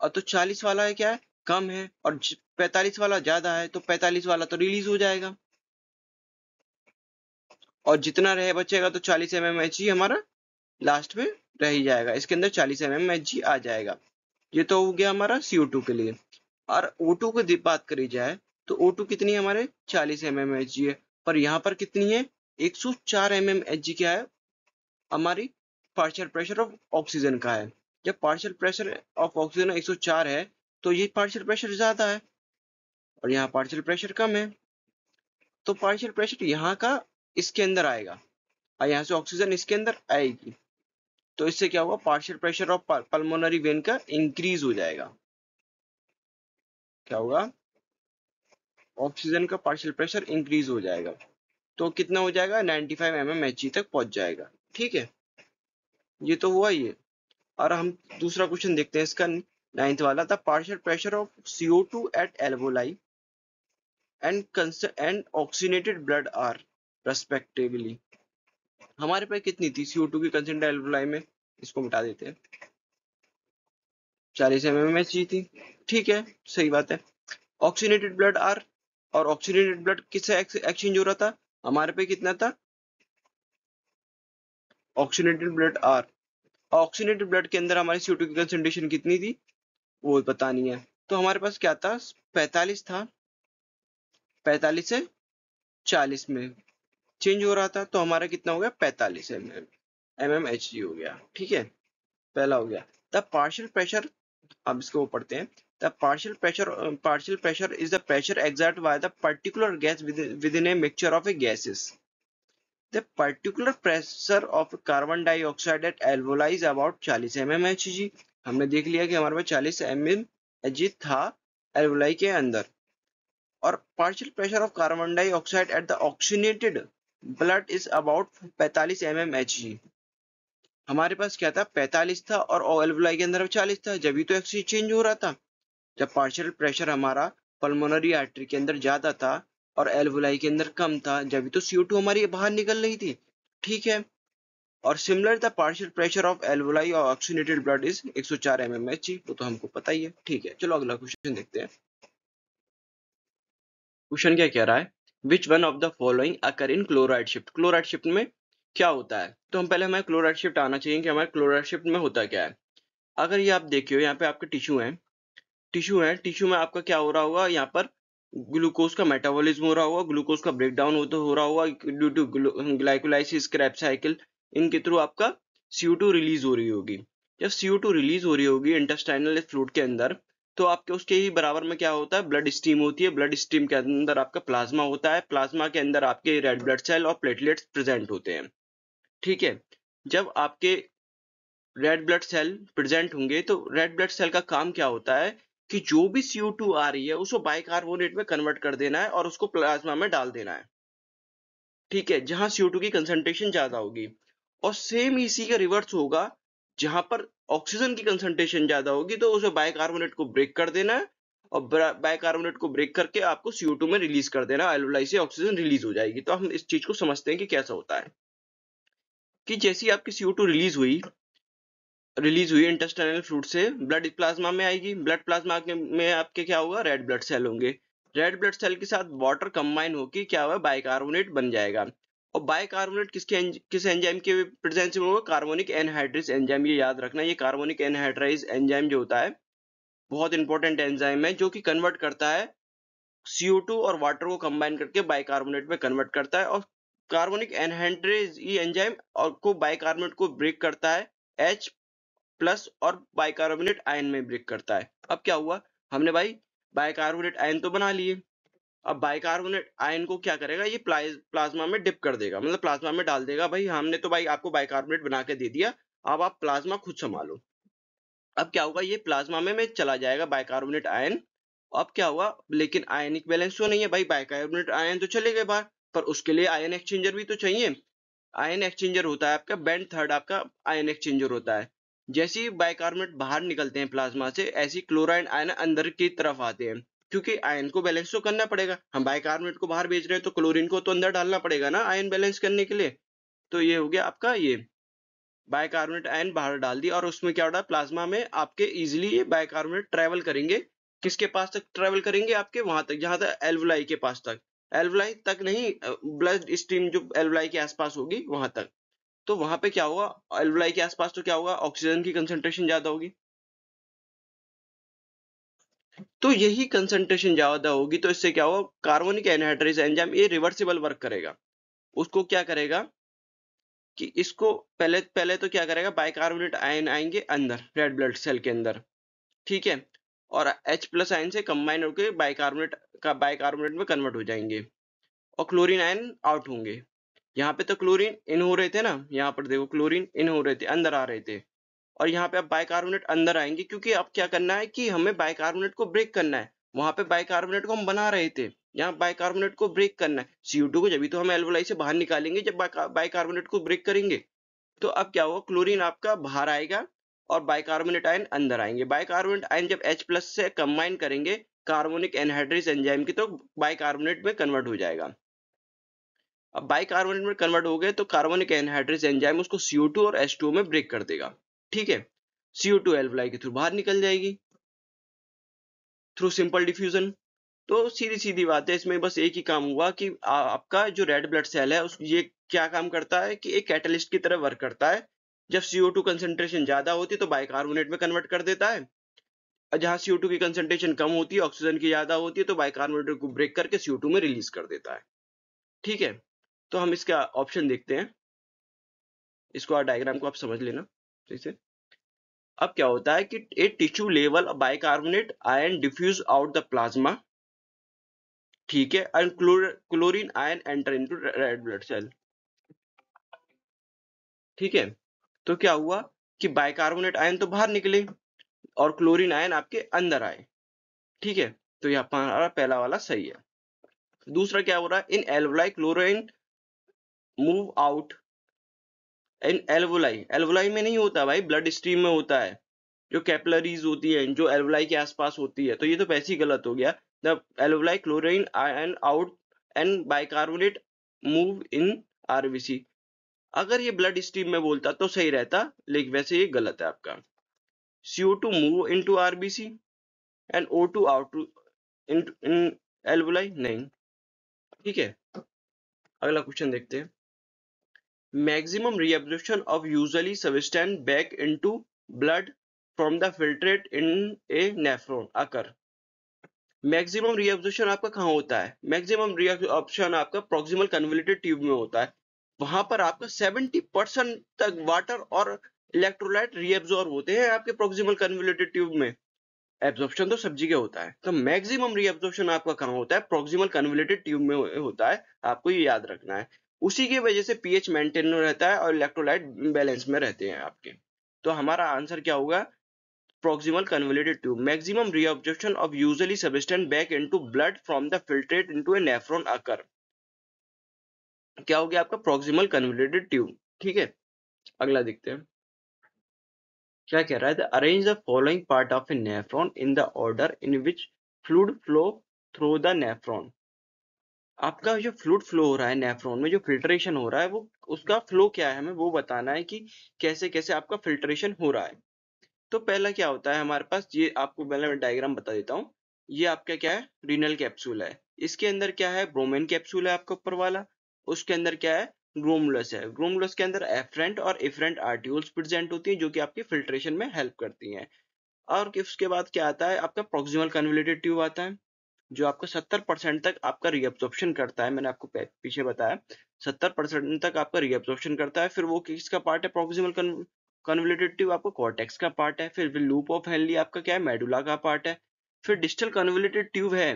और तो 40 वाला है क्या है कम है और पैतालीस वाला ज्यादा है तो पैतालीस वाला तो रिलीज हो जाएगा और जितना रहे बचेगा तो चालीस एम एम हमारा लास्ट में रह ही जाएगा इसके अंदर चालीस एम एम आ जाएगा ये तो हो गया हमारा सीओ टू के लिए और ओ टू की बात करी जाए तो ओ कितनी है हमारे चालीस एम एम एच जी है पर यहाँ पर कितनी है एक सौ चार एम एम एच जी क्या है हमारी पार्शियल प्रेशर ऑफ ऑक्सीजन का है जब पार्शियल प्रेशर ऑफ ऑक्सीजन 104 है तो ये पार्शियल प्रेशर ज़्यादा है और यहाँ पार्शियल प्रेशर कम है तो पार्शियल प्रेशर यहाँ का इसके अंदर आएगा और यहाँ से ऑक्सीजन इसके अंदर आएगी तो इससे क्या होगा partial pressure of pulmonary vein का इंक्रीज हो जाएगा क्या होगा ऑक्सीजन का पार्शियल प्रेशर इंक्रीज हो जाएगा तो कितना हो जाएगा 95 फाइव mm तक पहुंच जाएगा ठीक है ये तो हुआ ये और हम दूसरा क्वेश्चन देखते हैं इसका नाइन्थ वाला था partial pressure of CO two at alveoli and and oxygenated blood are respectively हमारे पास कितनी थी सीओ टू की कंसेंट्रेट एल्वोलाई में इसको मिटा देते हैं चालीस एम एम एच थी ठीक है सही बात है ऑक्सीनेटेड ब्लड आर और ऑक्सीनेटेड ब्लड किससे एक्सचेंज हो रहा था हमारे पे कितना था oxygenated blood are oxygenated blood के अंदर हमारी सीओ की कंसेंट्रेशन कितनी थी वो नहीं है तो हमारे पास क्या था पैतालीस था पैतालीस से 40 में चेंज हो रहा था तो हमारा कितना हो गया 45 M M M M H हो गया ठीक है पहला हो गया द पार्शियल प्रेशर अब इसको पढ़ते हैं the partial pressure partial pressure is the pressure exact by the particular gas within a mixture of a gases the particular pressure of carbon dioxide at alveoli about चालीस एम एम एच जी हमने देख लिया कि हमारे पास चालीस एम एम एजिड था एल्वलाई के अंदर और partial pressure of carbon dioxide at the oxygenated blood is about 45 M M H G हमारे पास क्या था 45 था और एल्वलाई के अंदर 40 था जब तो चेंज हो रहा था जब पार्शियल प्रेशर हमारा पल्मोनरी आर्टरी के अंदर ज्यादा था और एल्वलाई के अंदर कम था जब तो सीओ हमारी बाहर निकल रही थी ठीक है और similar the partial pressure of alveoli और ऑक्सीनेटेड ब्लड इज 104 सौ चार वो तो हमको पता ही है ठीक है चलो अगला क्वेश्चन देखते हैं क्वेश्चन क्या कह रहा है which one of the following occur in chloride shift chloride shift में क्या होता है तो हम पहले हमारे क्लोराइड शिफ्ट आना चाहिए कि हमारे क्लोराइड शिफ्ट में होता क्या है अगर ये आप देखियो यहाँ पे आपके टिश्यू है टिश्यू है टिश्यू में आपका क्या हो रहा होगा यहाँ पर ग्लूकोज का मेटाबॉलिज्म हो रहा होगा ग्लूकोज का ब्रेकडाउन हो, तो हो रहा होगा due to glycolysis Krebs cycle इनके थ्रू आपका सी टू रिलीज हो रही होगी जब सी टू रिलीज हो रही होगी इंटेस्टाइनल फ्लूड के अंदर तो आपके उसके ही बराबर में क्या होता है ब्लड स्टीम होती है ब्लड स्टीम के अंदर आपका प्लाज्मा होता है प्लाज्मा के अंदर आपके रेड ब्लड सेल और प्लेटलेट्स प्रेजेंट होते हैं ठीक है जब आपके रेड ब्लड सेल प्रेजेंट होंगे तो रेड ब्लड सेल का काम क्या होता है कि जो भी सीओ टू आ रही है उसको बाइकार्बोनेट में कन्वर्ट कर देना है और उसको प्लाज्मा में डाल देना है ठीक है जहां सीओ टू की कंसंट्रेशन ज्यादा होगी और सेम इसी का रिवर्स होगा जहां पर ऑक्सीजन की कंसंट्रेशन ज्यादा होगी तो उसे बायकार्बोनेट को ब्रेक कर देना है और बायकार्बोनेट को ब्रेक करके आपको सीओ टू में रिलीज कर देना एलोलाई से ऑक्सीजन रिलीज हो जाएगी तो हम इस चीज को समझते हैं कि कैसा होता है कि जैसी आपकी सीओ टू रिलीज हुई रिलीज हुई इंटेस्टाइनल फ्रूट से ब्लड प्लाज्मा में आएगी ब्लड प्लाज्मा में आपके क्या होगा रेड ब्लड सेल होंगे रेड ब्लड सेल के साथ वाटर कंबाइन होकर क्या हुआ बाइकार्बोनेट बन जाएगा और बायकार्बोनेट किसके एंज, किस एंजाइम के प्रेजेंस में होगा कार्बोनिक एनहाइड्रेस एंजाइम ये याद रखना ये कार्बोनिक एनहाइड्राइज एंजाइम जो होता है बहुत इंपॉर्टेंट एंजाइम है जो कि कन्वर्ट करता है CO2 और वाटर को कंबाइन करके बाइकार्बोनेट में कन्वर्ट करता है और कार्बोनिक एनहाइड्रेज ये एंजाइम और को बाइकार्बोनेट को ब्रेक करता है एच प्लस और बाइकार्बोनेट आयन में ब्रेक करता है अब क्या हुआ हमने भाई बाइकार्बोनेट आयन तो बना लिए अब बाइकार्बोनेट आयन को क्या करेगा ये प्लाज्मा में डिप कर देगा मतलब प्लाज्मा में डाल देगा भाई हमने तो भाई आपको बाइकार्बोनेट बना के दे दिया अब आप प्लाज्मा खुद संभालो अब क्या होगा ये प्लाज्मा में, में चला जाएगा बाइकार्बोनेट आयन अब क्या हुआ लेकिन आयनिक बैलेंस तो नहीं है भाई बाइकार्बोनेट आयन तो चले गए बाहर पर उसके लिए आयन एक्सचेंजर भी तो चाहिए आयन एक्सचेंजर होता है आपका बैंड थर्ड आपका आयन एक्सचेंजर होता है जैसे ही बाइकार्बोनेट बाहर निकलते हैं प्लाज्मा से ऐसी क्लोराइड आयन अंदर की तरफ आते हैं क्योंकि आयन को बैलेंस तो करना पड़ेगा हम बाइकार्बोनेट को बाहर भेज रहे हैं तो क्लोरीन को तो अंदर डालना पड़ेगा ना आयन बैलेंस करने के लिए तो ये हो गया आपका ये बायकार्बोनेट आयन बाहर डाल दिया और उसमें क्या होता है प्लाज्मा में आपके इजिली ये बायकार्बोनेट ट्रेवल करेंगे किसके पास तक ट्रेवल करेंगे आपके वहां तक जहां तक एल्वलाई के पास तक एल्वलाई तक नहीं ब्लड स्ट्रीम जो एल्वलाई के आसपास होगी वहां तक तो वहां पे क्या होगा एल्वलाई के आसपास तो क्या होगा ऑक्सीजन की कंसेंट्रेशन ज्यादा होगी तो यही कंसंट्रेशन ज्यादा होगी तो इससे क्या होगा कार्बोनिक एनहाइड्रेस एंजाइम ये रिवर्सिबल वर्क करेगा उसको क्या करेगा कि इसको पहले पहले तो क्या करेगा बाइकार्बोनेट आयन आएंगे अंदर रेड ब्लड सेल के अंदर ठीक है और H प्लस आयन से कंबाइन होकर बाइकार्बोनेट का बाइकार्बोनेट में कन्वर्ट हो जाएंगे और क्लोरीन आयन आउट होंगे यहाँ पे तो क्लोरीन इन हो रहे थे ना यहाँ पर देखो क्लोरीन इन हो रहे थे अंदर आ रहे थे और यहाँ पे आप बाइकार्बोनेट अंदर आएंगे क्योंकि अब क्या करना है कि हमें बाइकार्बोनेट को ब्रेक करना है वहां पे बाइकार्बोनेट को हम बना रहे थे यहाँ बाइकार्बोनेट को ब्रेक करना है सीओ को जब तो हम एल्वोलाई से बाहर निकालेंगे जब बाइकार्बोनेट को ब्रेक करेंगे तो अब क्या होगा क्लोरीन आपका बाहर आएगा और बाइकार्बोनेट आयन अंदर आएंगे बाइकार्बोनेट आयन जब एच प्लस से कंबाइन करेंगे कार्बोनिक एनहाइड्रेस एंजाइम की तो बाइकार्बोनेट में कन्वर्ट हो जाएगा अब बाइकार्बोनेट में कन्वर्ट हो गए तो कार्बोनिक एनहाइड्रेस एंजाइम उसको टू और टू में ब्रेक कर देगा ठीक है सीओ टू एल्वलाई के थ्रू बाहर निकल जाएगी थ्रू सिंपल डिफ्यूजन तो सीधी सीधी बात है इसमें बस एक ही काम हुआ कि आ, आपका जो रेड ब्लड सेल है उस ये क्या काम करता है कि एक कैटलिस्ट की तरह वर्क करता है जब सीओ टू कंसेंट्रेशन ज्यादा होती है तो बाइकार्बोनेट में कन्वर्ट कर देता है जहां सीओ टू की कंसेंट्रेशन कम होती है ऑक्सीजन की ज्यादा होती है तो बाइकार्बोनेट को ब्रेक करके सीओ टू में रिलीज कर देता है ठीक है तो हम इसका ऑप्शन देखते हैं इसको डायग्राम को आप समझ लेना ठीक अब क्या होता है कि a tissue level bicarbonate ion diffuse out the plasma ठीक है and chlorine ion enter into red blood cell ठीक है तो क्या हुआ कि बाइकार्बोनेट आयन तो बाहर निकले और क्लोरीन आयन आपके अंदर आए ठीक है तो यह हमारा पहला वाला सही है दूसरा क्या हो रहा है in alveoli chlorine move out in alveoli alveoli में नहीं होता भाई ब्लड स्ट्रीम में होता है जो कैपलरीज होती है जो एल्वोलाई के आसपास होती है तो ये तो वैसे ही गलत हो गया the alveoli chlorine ion out and bicarbonate move in RBC अगर ये ब्लड स्ट्रीम में बोलता तो सही रहता लेकिन वैसे ये गलत है आपका CO two move into RBC and O two out to in alveoli नहीं ठीक है अगला क्वेश्चन देखते हैं maximum reabsorption of usually substance back into blood from the filtrate in a nephron occur maximum reabsorption आपका कहाँ होता है मैक्सिमम रीअब्जॉर्प्शन आपका प्रोक्सिमल कन्वलेटेड ट्यूब में होता है वहां पर आपका 70 परसेंट तक वाटर और इलेक्ट्रोलाइट रीअब्जॉर्ब होते हैं आपके प्रोक्सिमल कन्वलेटेड ट्यूब में एब्जॉर्प्शन तो सब्जी का होता है तो मैक्सिमम रीअब्जॉर्प्शन आपका कहाँ होता है प्रोक्सिमल कन्वलेटेड ट्यूब में होता है आपको ये याद रखना है उसी की वजह से पीएच मेंटेन रहता है और इलेक्ट्रोलाइट बैलेंस में रहते हैं आपके तो हमारा आंसर क्या होगा proximal converted tube maximum reabsorption of usually substance back into blood from the filtrate into a nephron occur क्या हो गया आपका प्रोक्सिमल कन्वर्टेड ट्यूब ठीक है अगला देखते हैं क्या कह रहा है arrange the following part of a nephron in the order in which fluid flow through the nephron आपका जो फ्लूड फ्लो हो रहा है नेफ्रॉन में जो फिल्ट्रेशन हो रहा है वो उसका फ्लो क्या है हमें वो बताना है कि कैसे कैसे आपका फिल्ट्रेशन हो रहा है तो पहला क्या होता है हमारे पास ये आपको पहले मैं डायग्राम बता देता हूँ ये आपका क्या है रीनल कैप्सूल है इसके अंदर क्या है ब्रोमेन कैप्सूल है आपका ऊपर वाला उसके अंदर क्या है ग्रोमुलस है ग्रोमुलस के अंदर एफरेंट और एफरेंट आर्टिकल्स प्रेजेंट होती हैं जो कि आपके फिल्ट्रेशन में हेल्प करती हैं और उसके बाद क्या आता है आपका प्रोक्सिमल कन्वलेटेड ट्यूब आता है जो आपको 70 परसेंट तक आपका रीअब्जॉर्प्शन करता है मैंने आपको पीछे बताया 70 परसेंट तक आपका रीअब्जॉर्प्शन करता है फिर वो किसका पार्ट है प्रोक्सिमल कन्वलेटेटिव आपका कॉर्टेक्स का पार्ट है फिर लूप ऑफ हेनली आपका क्या है मेडुला का पार्ट है फिर डिजिटल कन्वलेटेड ट्यूब है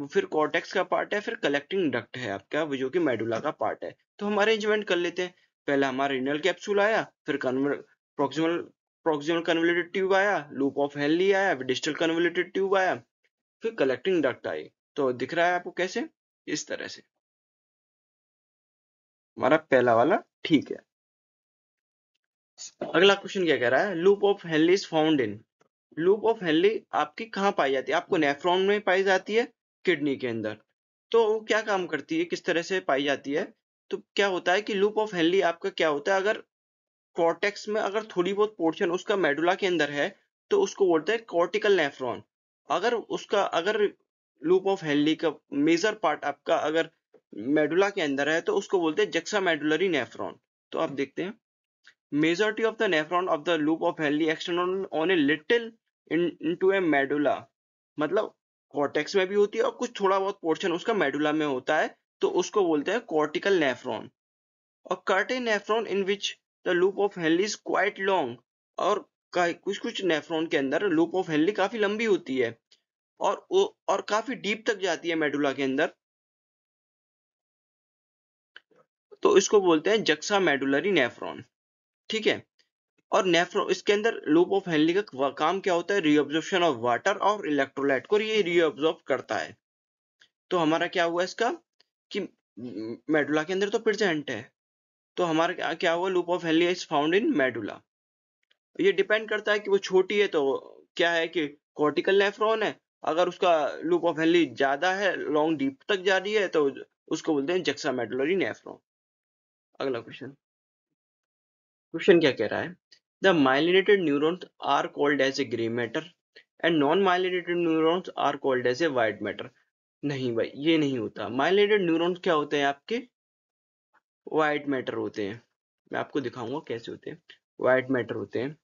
वो फिर कॉर्टेक्स का पार्ट है फिर कलेक्टिंग डक्ट है आपका जो कि मेडुला का पार्ट है तो हम अरेंजमेंट कर लेते हैं पहला हमारा रिनल कैप्सूल आया फिर प्रोक्सिमल प्रोक्सिमल कन्वलेटेड ट्यूब आया लूप ऑफ हेनली आया डिजिटल कन्वलेटेड ट्यूब आया फिर कलेक्टिंग डक्ट आई तो दिख रहा है आपको कैसे इस तरह से हमारा पहला वाला ठीक है अगला क्वेश्चन क्या कह रहा है loop of Henle found in loop of Henle आपकी कहाँ पाई जाती है आपको नेफ्रॉन में पाई जाती है किडनी के अंदर तो क्या काम करती है किस तरह से पाई जाती है तो क्या होता है कि लूप ऑफ हेल्ली आपका क्या होता है अगर कॉर्टेक्स में अगर थोड़ी बहुत पोर्शन उसका मेडुला के अंदर है तो उसको बोलते हैं कॉर्टिकल नेफ्रॉन अगर उसका अगर लूप ऑफ हेनली का मेजर पार्ट आपका अगर मेडुला के अंदर है तो उसको बोलते हैं जक्सा मेडुलरी नेफ्रॉन तो आप देखते हैं majority of the nephron of the loop of Henle external on a little in, into a मतलब कॉर्टेक्स में भी होती है और कुछ थोड़ा बहुत पोर्शन उसका मेडुला में होता है तो उसको बोलते हैं कॉर्टिकल नेफ्रॉन और कर्टे nephron in which the loop of Henle is quite long और का कुछ कुछ नेफ्रॉन के अंदर लूप ऑफ हेनली काफी लंबी होती है और और काफी डीप तक जाती है मेडुला के अंदर तो इसको बोलते हैं जक्सा मेडुलरी नेफ्रॉन ठीक है और नेफ्रॉन इसके अंदर लूप ऑफ हेनली का काम क्या होता है रीऑब्जॉर्प्शन ऑफ वाटर और इलेक्ट्रोलाइट को ये रीऑब्जॉर्ब करता है तो हमारा क्या हुआ इसका कि मेडुला के अंदर तो प्रेजेंट है तो हमारा क्या हुआ loop of Henle is found in medulla ये डिपेंड करता है कि वो छोटी है तो क्या है कि कॉर्टिकल नेफ्रॉन है अगर उसका लूप ऑफ हेली ज्यादा है लॉन्ग डीप तक जा रही है तो उसको बोलते हैं जक्सा मेडुलरी नेफ्रॉन अगला क्वेश्चन क्वेश्चन क्या कह रहा है the myelinated neurons are called as a grey matter and non myelinated neurons are called as a white matter नहीं भाई ये नहीं होता माइलिनेटेड न्यूरॉन्स क्या होते हैं आपके वाइट मैटर होते हैं मैं आपको दिखाऊंगा कैसे होते हैं वाइट मैटर होते हैं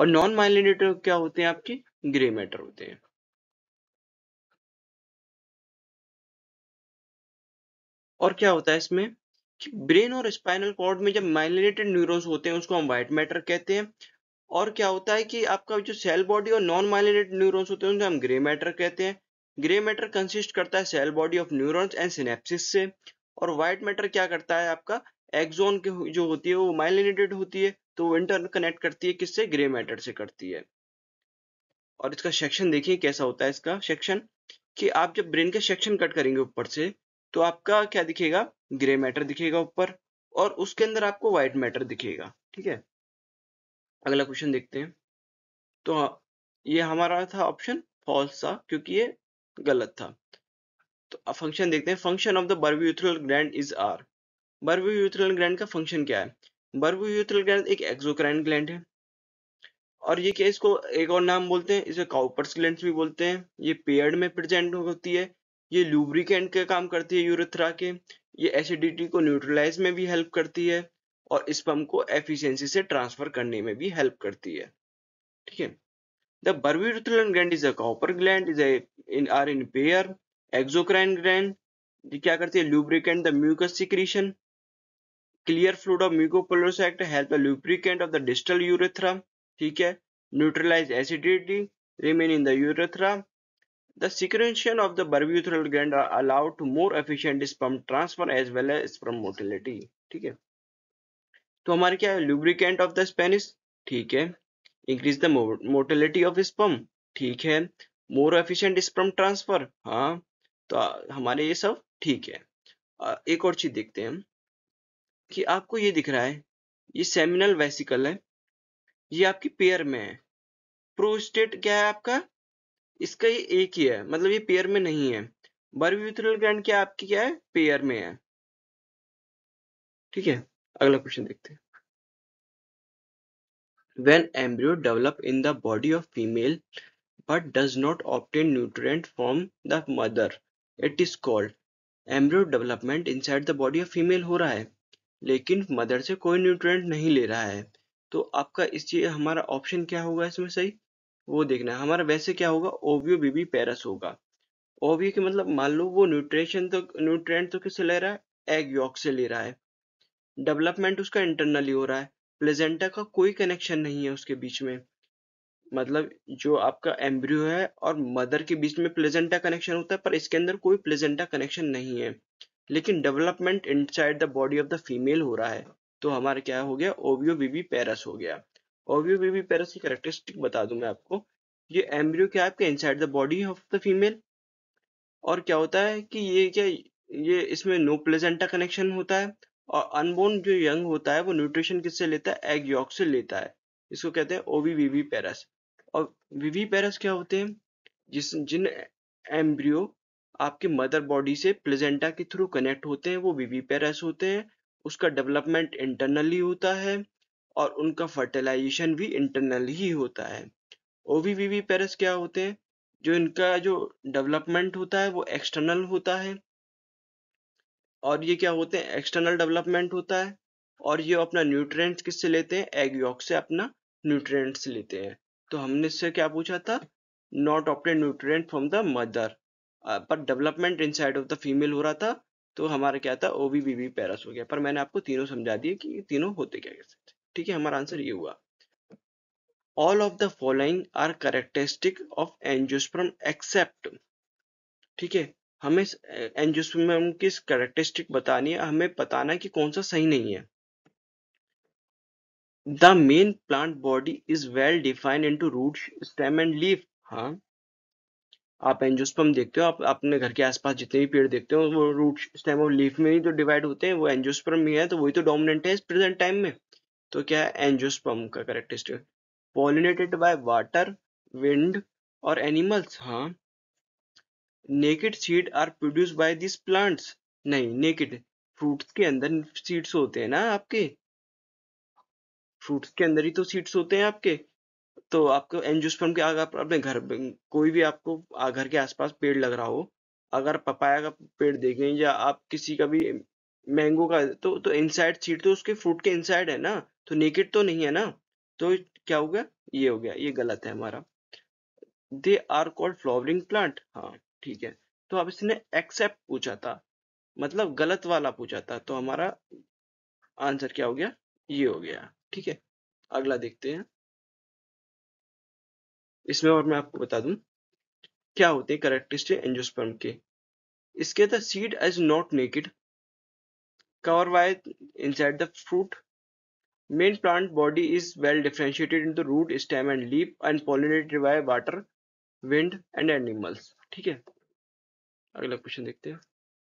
और नॉन माइलिनेटर क्या होते हैं आपके ग्रे मैटर होते हैं और क्या होता है इसमें कि ब्रेन और स्पाइनल कॉर्ड में जब माइलिनेटेड न्यूरॉन्स होते हैं उसको हम व्हाइट मैटर कहते हैं और क्या होता है कि आपका जो सेल बॉडी और नॉन माइलिनेटेड न्यूरॉन्स होते हैं उनको हम ग्रे मैटर कहते हैं ग्रे मैटर कंसिस्ट करता है cell body of neurons and synapses से और व्हाइट मैटर क्या करता है आपका एक्जोन के जो होती है वो माइलिनेटेड होती है तो वो इंटर कनेक्ट करती है किससे ग्रे मैटर से करती है और इसका सेक्शन देखिए कैसा होता है इसका सेक्शन कि आप जब ब्रेन का सेक्शन कट करेंगे ऊपर से तो आपका क्या दिखेगा ग्रे मैटर दिखेगा ऊपर और उसके अंदर आपको व्हाइट मैटर दिखेगा ठीक है अगला क्वेश्चन देखते हैं तो हाँ, ये हमारा था ऑप्शन फॉल्स था क्योंकि ये गलत था तो फंक्शन देखते हैं function of the bulbourethral gland is are bulbourethral gland का फंक्शन क्या है बर्बुयूथल ग्लैंड एक एक्सोक्राइन ग्लैंड है और ये क्या इसको एक और नाम बोलते हैं इसे काउपर्स ग्लैंड भी बोलते हैं ये पेयर्ड में प्रेजेंट होती है ये लूब्रिकेंट का काम करती है यूरेथ्रा के ये एसिडिटी को न्यूट्रलाइज में भी हेल्प करती है और स्पम को एफिशिएंसी से ट्रांसफर करने में भी हेल्प करती है ठीक है the bulbourethral gland is a Cowper gland is in are in pair exocrine gland ये क्या करती है lubricant the mucus secretion clear fluid of mucopolysaccharide help lubricant of the distal urethra ठीक है neutralise acidity remain in the urethra. The secretion of the barbituric gland are allowed to more efficient sperm transfer as well as sperm motility. ठीक है तो हमारे क्या है लुब्रिकेंट ऑफ द स्पेनिस ठीक है increase the motility of sperm ठीक है मोर एफिशिएंट स्पर्म ट्रांसफर हाँ तो हमारे ये सब ठीक है एक और चीज देखते हैं कि आपको ये दिख रहा है ये सेमिनल वेसिकल है ये आपकी पेयर में है प्रोस्टेट क्या है आपका इसका ये एक ही है मतलब ये पेयर में नहीं है बर्बिविथ्रल ग्रैंड क्या आपकी क्या है पेयर में है ठीक है अगला क्वेश्चन देखते हैं when embryo develop in the body of female but does not obtain nutrient from the mother it is called embryo development inside the body of female हो रहा है लेकिन मदर से कोई न्यूट्रेंट नहीं ले रहा है तो आपका चीज हमारा ऑप्शन क्या होगा इसमें सही वो देखना है हमारा वैसे क्या होगा ओवियो बीबी पेरस होगा ओवियो के मतलब मान लो वो न्यूट्रेशन तो न्यूट्रेंट तो किससे ले रहा है एग यॉक से ले रहा है डेवलपमेंट उसका इंटरनली हो रहा है प्लेजेंटा का कोई कनेक्शन नहीं है उसके बीच में मतलब जो आपका एम्ब्रियो है और मदर के बीच में प्लेजेंटा कनेक्शन होता है पर इसके अंदर कोई प्लेजेंटा कनेक्शन नहीं है लेकिन development inside the body of the female हो रहा है तो हमारा क्या हो गया ओवियो बीबी पेरस हो गया ओवियो बीबी पेरस की करेक्टरिस्टिक बता दूं मैं आपको ये एम्ब्रियो क्या है आपके inside the body of the female और क्या होता है कि ये क्या ये इसमें नो प्लेजेंटा कनेक्शन होता है और अनबोर्न जो यंग होता है वो न्यूट्रिशन किससे लेता है एग यॉक से लेता है इसको कहते हैं ओवी वीवी पेरस और वीवी पेरस क्या होते हैं जिस जिन एम्ब्रियो आपके मदर बॉडी से प्लेजेंटा के थ्रू कनेक्ट होते हैं वो विवीपेरस होते हैं उसका डेवलपमेंट इंटरनली होता है और उनका फर्टिलाइजेशन भी इंटरनल ही होता है ओवीवीवी पेरस क्या होते हैं जो इनका जो डेवलपमेंट होता है वो एक्सटर्नल होता है और ये क्या होते हैं एक्सटर्नल डेवलपमेंट होता है और ये अपना न्यूट्रिएंट्स किससे लेते हैं एग यॉक से अपना न्यूट्रिएंट्स लेते हैं तो हमने इससे क्या पूछा था not opted nutrient from the mother पर development inside of the female हो रहा था तो हमारा क्या था ओ बी पैरस हो गया पर मैंने आपको तीनों समझा दिए कि तीनों होते क्या कैसे थे ठीक है हमारा आंसर ये हुआ all of the following are characteristic of angiosperm except ठीक है हमें एंजियोस्पर्म की करेक्टरिस्टिक बतानी है हमें बताना है कि कौन सा सही नहीं है the main plant body is well defined into root stem and leaf हाँ आप एंजियोस्पर्म देखते हो आप अपने घर के आसपास जितने भी पेड़ देखते हो वो रूट स्टेम और लीफ में ही तो डिवाइड होते हैं वो एंजियोस्पर्म ही है तो वही तो डोमिनेंट है इस प्रेजेंट टाइम में तो क्या है एंजियोस्पर्म का characteristic pollinated by water wind और एनिमल्स हाँ naked seed are produce by this plants नहीं नेकेड फ्रूट्स के अंदर सीड्स होते हैं ना आपके फ्रूट्स के अंदर ही तो सीड्स होते हैं आपके तो आपको एंजियोस्पर्म के अगर अपने घर कोई भी आपको घर के आसपास पेड़ लग रहा हो अगर पपाया का पेड़ देखें या आप किसी का भी मैंगो का तो तो इनसाइड सीड तो उसके फ्रूट के इनसाइड है ना तो नेकेड तो नहीं है ना तो क्या हो गया ये हो गया ये गलत है हमारा they are called flowering plant हाँ ठीक है तो अब इसने एक्सेप्ट पूछा था मतलब गलत वाला पूछा था तो हमारा आंसर क्या हो गया ये हो गया ठीक है अगला देखते हैं इसमें और मैं आपको बता दूं क्या होते हैं करेक्टरिस्टिक एंजियोस्पर्म के इसके the seed is not naked cover wire the fruit main plant body is well differentiated in the root stem and leaf and pollinated by water wind and animals ठीक है अगला क्वेश्चन देखते हैं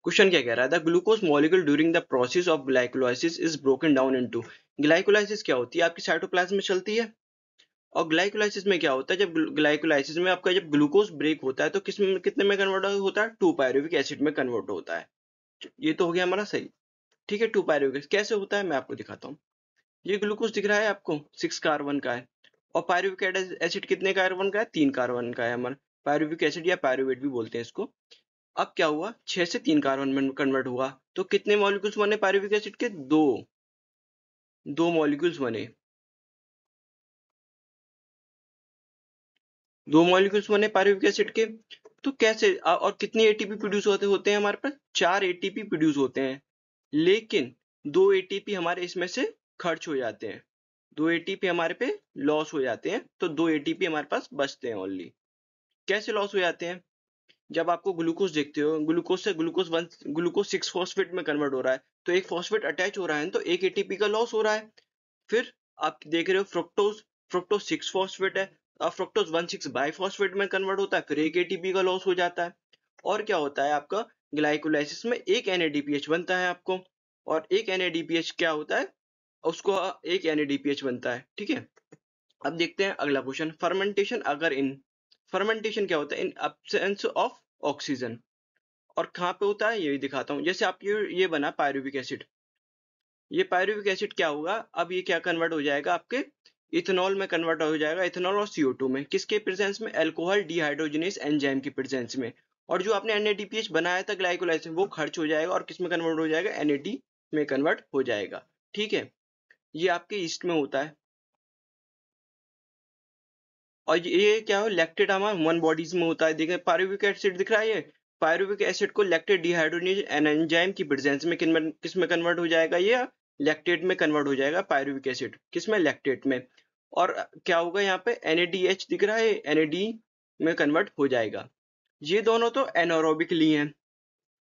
क्वेश्चन क्या कह रहा है glucose molecule during the process of glycolysis is broken down into glycolysis क्या होती है आपकी साइटोप्लाज्म में चलती है और ग्लाइकोलाइसिस में क्या होता है जब ग्लाइकोलाइसिस में आपका जब ग्लूकोज ब्रेक होता है तो किस में कितने में कन्वर्ट होता है टू पायरुविक एसिड में कन्वर्ट होता है ये तो हो गया हमारा सही ठीक है टू पायरुविक कैसे होता है मैं आपको दिखाता हूँ ये ग्लूकोज दिख रहा है आपको सिक्स कार्बन का है और पायरुविक एसिड कितने कार्बन का है तीन कार्बन का है हमारा पायरुविक एसिड या पायरुवेट भी बोलते हैं इसको अब क्या हुआ छह से तीन कार्बन में कन्वर्ट हुआ तो कितने मॉलिक्यूल्स बने पायरुविक एसिड के दो दो मॉलिक्यूल्स बने दो मॉलिक्यूल्स बने पायरुविक एसिड के तो कैसे और कितने एटीपी प्रोड्यूस होते होते हैं हमारे पास चार एटीपी प्रोड्यूस होते हैं लेकिन दो एटीपी हमारे इसमें से खर्च हो जाते हैं दो एटीपी हमारे पे लॉस हो जाते हैं तो दो एटीपी हमारे पास बचते हैं ओनली कैसे लॉस हो जाते हैं जब आपको ग्लूकोज देखते हो ग्लूकोज से glucose one glucose six phosphate में कन्वर्ट हो रहा है तो एक फॉस्फेट अटैच हो रहा है तो एक एटीपी का लॉस हो रहा है फिर आप देख रहे हो फ्रुक्टोज फ्रुक्टोज सिक्स फॉस्फेट है फ्रोक्टोज वन सिक्स बाइफॉस्फेट में कन्वर्ट होता है फिर एक एटीपी का लॉस हो जाता है और क्या होता है आपका ग्लाइकोलाइसिस में एक एन बनता है आपको और एक एन क्या होता है उसको एक एन बनता है ठीक है अब देखते हैं अगला क्वेश्चन फर्मेंटेशन अगर इन फर्मेंटेशन क्या होता है इन अब्सेंस ऑफ ऑक्सीजन और कहाँ पे होता है ये भी दिखाता हूँ जैसे आप ये ये बना पायरुविक एसिड ये पायरुविक एसिड क्या होगा अब ये क्या कन्वर्ट हो जाएगा आपके इथेनॉल में कन्वर्ट हो जाएगा इथेनॉल और सीओ में किसके प्रेजेंस में एल्कोहल डिहाइड्रोजनेस एंजाइम की प्रेजेंस में और जो आपने एन बनाया था ग्लाइकोलाइसिन वो खर्च हो जाएगा और किस में कन्वर्ट हो जाएगा एन में कन्वर्ट हो जाएगा ठीक है ये आपके ईस्ट में होता है और ये क्या हो लैक्टेट हमारे ह्यूमन बॉडीज में होता है देखें पायरुविक एसिड दिख रहा है ये पायरुविक एसिड को लैक्टेट डिहाइड्रोजनेज एनजाइम की प्रेजेंस में किन किस में कन्वर्ट हो जाएगा ये लैक्टेट में कन्वर्ट हो जाएगा पायरुविक एसिड किस में लैक्टेट में और क्या होगा यहाँ पे एन दिख रहा है एन में कन्वर्ट हो जाएगा ये दोनों तो एनोरोबिकली हैं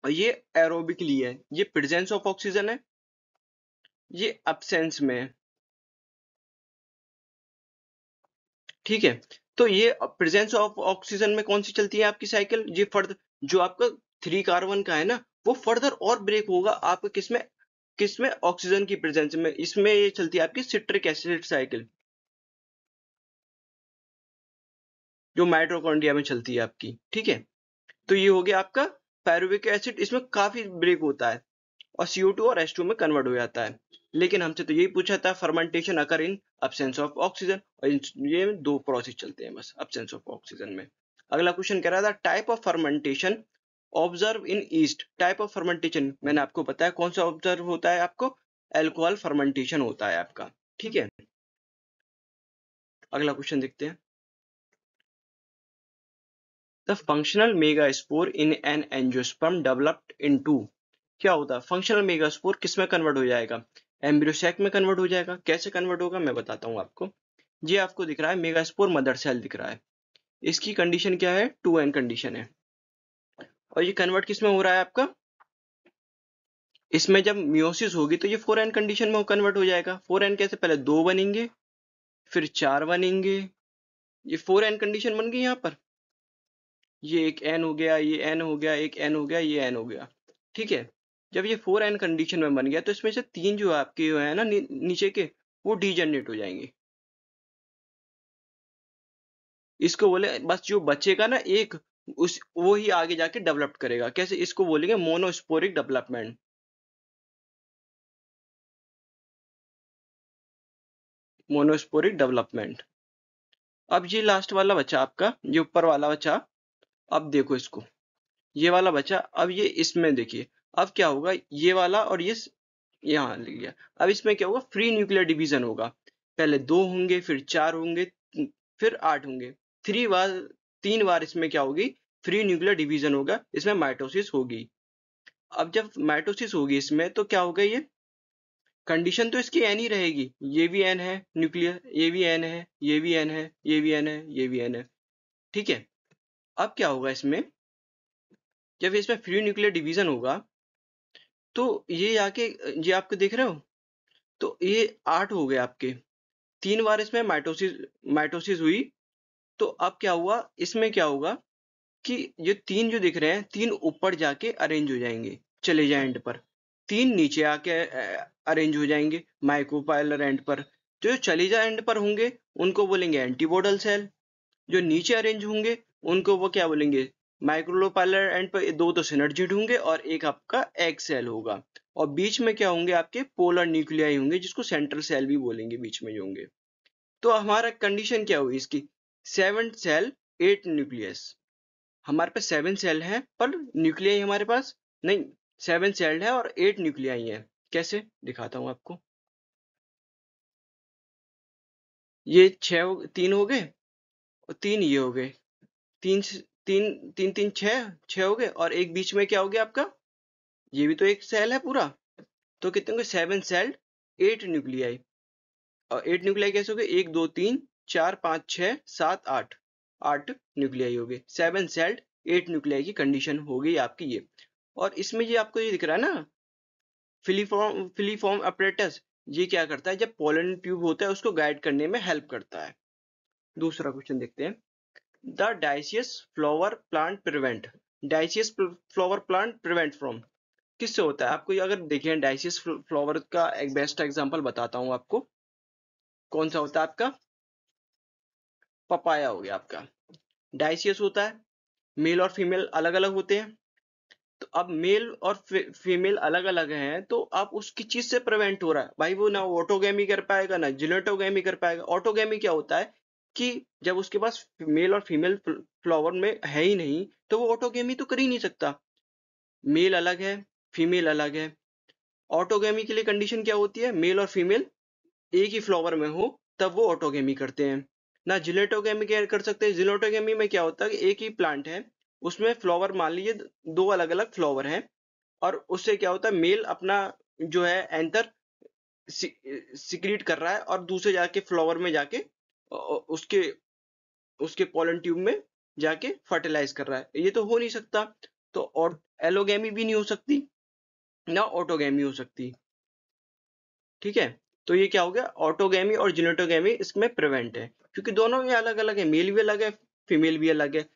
और ये एरोबिकली है ये प्रेजेंस ऑफ ऑक्सीजन है ये अपसेंस में है ठीक है तो ये प्रेजेंस ऑफ ऑक्सीजन में कौन सी चलती है आपकी साइकिल ये फर्दर जो आपका थ्री कार्बन का है ना वो फर्दर और ब्रेक होगा आपका किसमें किसमें ऑक्सीजन की प्रेजेंस में इसमें ये चलती है आपकी सिट्रिक एसिड साइकिल जो माइट्रोकॉन्डिया में चलती है आपकी ठीक है तो ये हो गया आपका पैरुविक एसिड इसमें काफी ब्रेक होता है और सीओ टू और एस टू में कन्वर्ट हो जाता है लेकिन हमसे तो यही पूछा था fermentation occur in absence of oxygen और ये दो प्रोसेस चलते हैं बस अब्सेंस ऑफ ऑक्सीजन में अगला क्वेश्चन कह रहा था type of fermentation observe in yeast type of fermentation मैंने आपको बताया कौन सा ऑब्जर्व होता है आपको एल्कोहल फर्मेंटेशन होता है आपका ठीक है अगला क्वेश्चन देखते हैं The functional megaspore in an angiosperm developed into क्या होता है फंक्शनल मेगास्पोर किस में कन्वर्ट हो जाएगा एम्ब्रियोसैक में कन्वर्ट हो जाएगा कैसे कन्वर्ट होगा मैं बताता हूँ आपको ये आपको दिख रहा है मेगास्पोर मदर सेल दिख रहा है इसकी कंडीशन क्या है टू एन कंडीशन है और ये कन्वर्ट किस में हो रहा है आपका इसमें जब म्योसिस होगी तो ये फोर एन कंडीशन में कन्वर्ट हो जाएगा फोर एन कैसे पहले दो बनेंगे फिर चार बनेंगे ये फोर एन कंडीशन बन गई यहाँ पर ये एक एन हो गया ये एन हो गया एक एन हो गया ये एन हो गया ठीक है जब ये फोर एन कंडीशन में बन गया तो इसमें से तीन जो आपके जो है ना नीचे के वो डीजनरेट हो जाएंगे इसको बोले बस जो बचेगा ना एक उस वो ही आगे जाके डेवलप करेगा कैसे इसको बोलेंगे मोनोस्पोरिक डेवलपमेंट मोनोस्पोरिक डेवलपमेंट अब ये लास्ट वाला बच्चा आपका ये ऊपर वाला बच्चा अब देखो इसको ये वाला बचा अब ये इसमें देखिए अब क्या होगा ये वाला और ये यहाँ लिख गया अब इसमें क्या होगा फ्री न्यूक्लियर डिवीजन होगा पहले दो होंगे फिर चार होंगे फिर आठ होंगे थ्री बार तीन बार इसमें क्या होगी फ्री न्यूक्लियर डिवीजन होगा इसमें माइटोसिस होगी अब जब माइटोसिस होगी इसमें तो क्या होगा ये कंडीशन तो इसकी एन ही रहेगी ये भी एन है न्यूक्लियर ये भी एन है ये भी एन है ये भी एन है ये भी एन है ठीक है अब क्या होगा इसमें जब इसमें फ्री न्यूक्लियर डिवीजन होगा तो ये आके ये आपको देख रहे हो तो ये आठ हो गए आपके तीन बार इसमें माइटोसिस माइटोसिस हुई तो अब क्या हुआ इसमें क्या होगा कि ये तीन जो दिख रहे हैं तीन ऊपर जाके अरेंज हो जाएंगे चले जाए एंड पर तीन नीचे आके अरेंज हो जाएंगे माइक्रोपाइलर एंड पर जो जाए एंड पर होंगे उनको बोलेंगे एंटीबोडल सेल जो नीचे अरेंज होंगे उनको वो क्या बोलेंगे माइक्रोलोपालर एंड पर दो तो सिनर्जी होंगे और एक आपका एग सेल होगा और बीच में क्या होंगे आपके पोलर न्यूक्लियाई होंगे जिसको सेंट्रल सेल भी बोलेंगे बीच में जो होंगे तो हमारा कंडीशन क्या हुई इसकी सेवन सेल एट न्यूक्लियस हमारे पास सेवन सेल है पर न्यूक्लियाई हमारे पास नहीं सेवन सेल है और एट न्यूक्लियाई है कैसे दिखाता हूं आपको ये छह तीन हो गए और तीन ये हो गए तीन तीन तीन तीन छः छः हो गए और एक बीच में क्या हो गया आपका ये भी तो एक सेल है पूरा तो कितने गए सेवन सेल्ड एट न्यूक्लियाई और एट न्यूक्लियाई कैसे हो गए एक दो तीन चार पाँच छः सात आठ आठ न्यूक्लियाई हो गए सेवन सेल्ड एट न्यूक्लियाई की कंडीशन हो गई आपकी ये और इसमें ये आपको ये दिख रहा है ना फिलीफॉर्म फिलीफॉर्म अपरेटस ये क्या करता है जब पोलन ट्यूब होता है उसको गाइड करने में हेल्प करता है दूसरा क्वेश्चन देखते हैं The dioecious flower plant prevent dioecious flower plant prevent from किससे होता है आपको अगर देखें डाइसियस फ्लावर का एक बेस्ट एग्जाम्पल बताता हूँ आपको कौन सा होता है आपका पपाया हो गया आपका डाइसियस होता है मेल और फीमेल अलग अलग होते हैं तो अब मेल और फीमेल अलग अलग हैं तो अब उसकी चीज से प्रिवेंट हो रहा है भाई वो ना ऑटोगेमी कर पाएगा ना जिनेटोगेमी कर पाएगा ऑटोगेमी क्या होता है कि जब उसके पास मेल और फीमेल फ्लावर में है ही नहीं तो वो ऑटोगेमी तो कर ही नहीं सकता मेल अलग है फीमेल अलग है ऑटोगेमी के लिए कंडीशन क्या होती है मेल और फीमेल एक ही फ्लावर में हो तब वो ऑटोगेमी करते हैं ना जिलेटोगेमी केयर कर सकते हैं जिलेटोगेमी में क्या होता है कि एक ही प्लांट है उसमें फ्लावर मान लीजिए दो अलग अलग फ्लावर हैं और उससे क्या होता है मेल अपना जो है एंतर सिक्रीट कर रहा है और दूसरे जाके फ्लावर में जाके उसके उसके पॉलन ट्यूब में जाके फर्टिलाइज कर रहा है ये तो हो नहीं सकता तो और एलोगेमी भी नहीं हो सकती ना ऑटोगेमी हो सकती ठीक है तो ये क्या हो गया ऑटोगेमी और जिनेटोगेमी इसमें प्रिवेंट है क्योंकि दोनों में अलग अलग है मेल भी अलग है फीमेल भी अलग है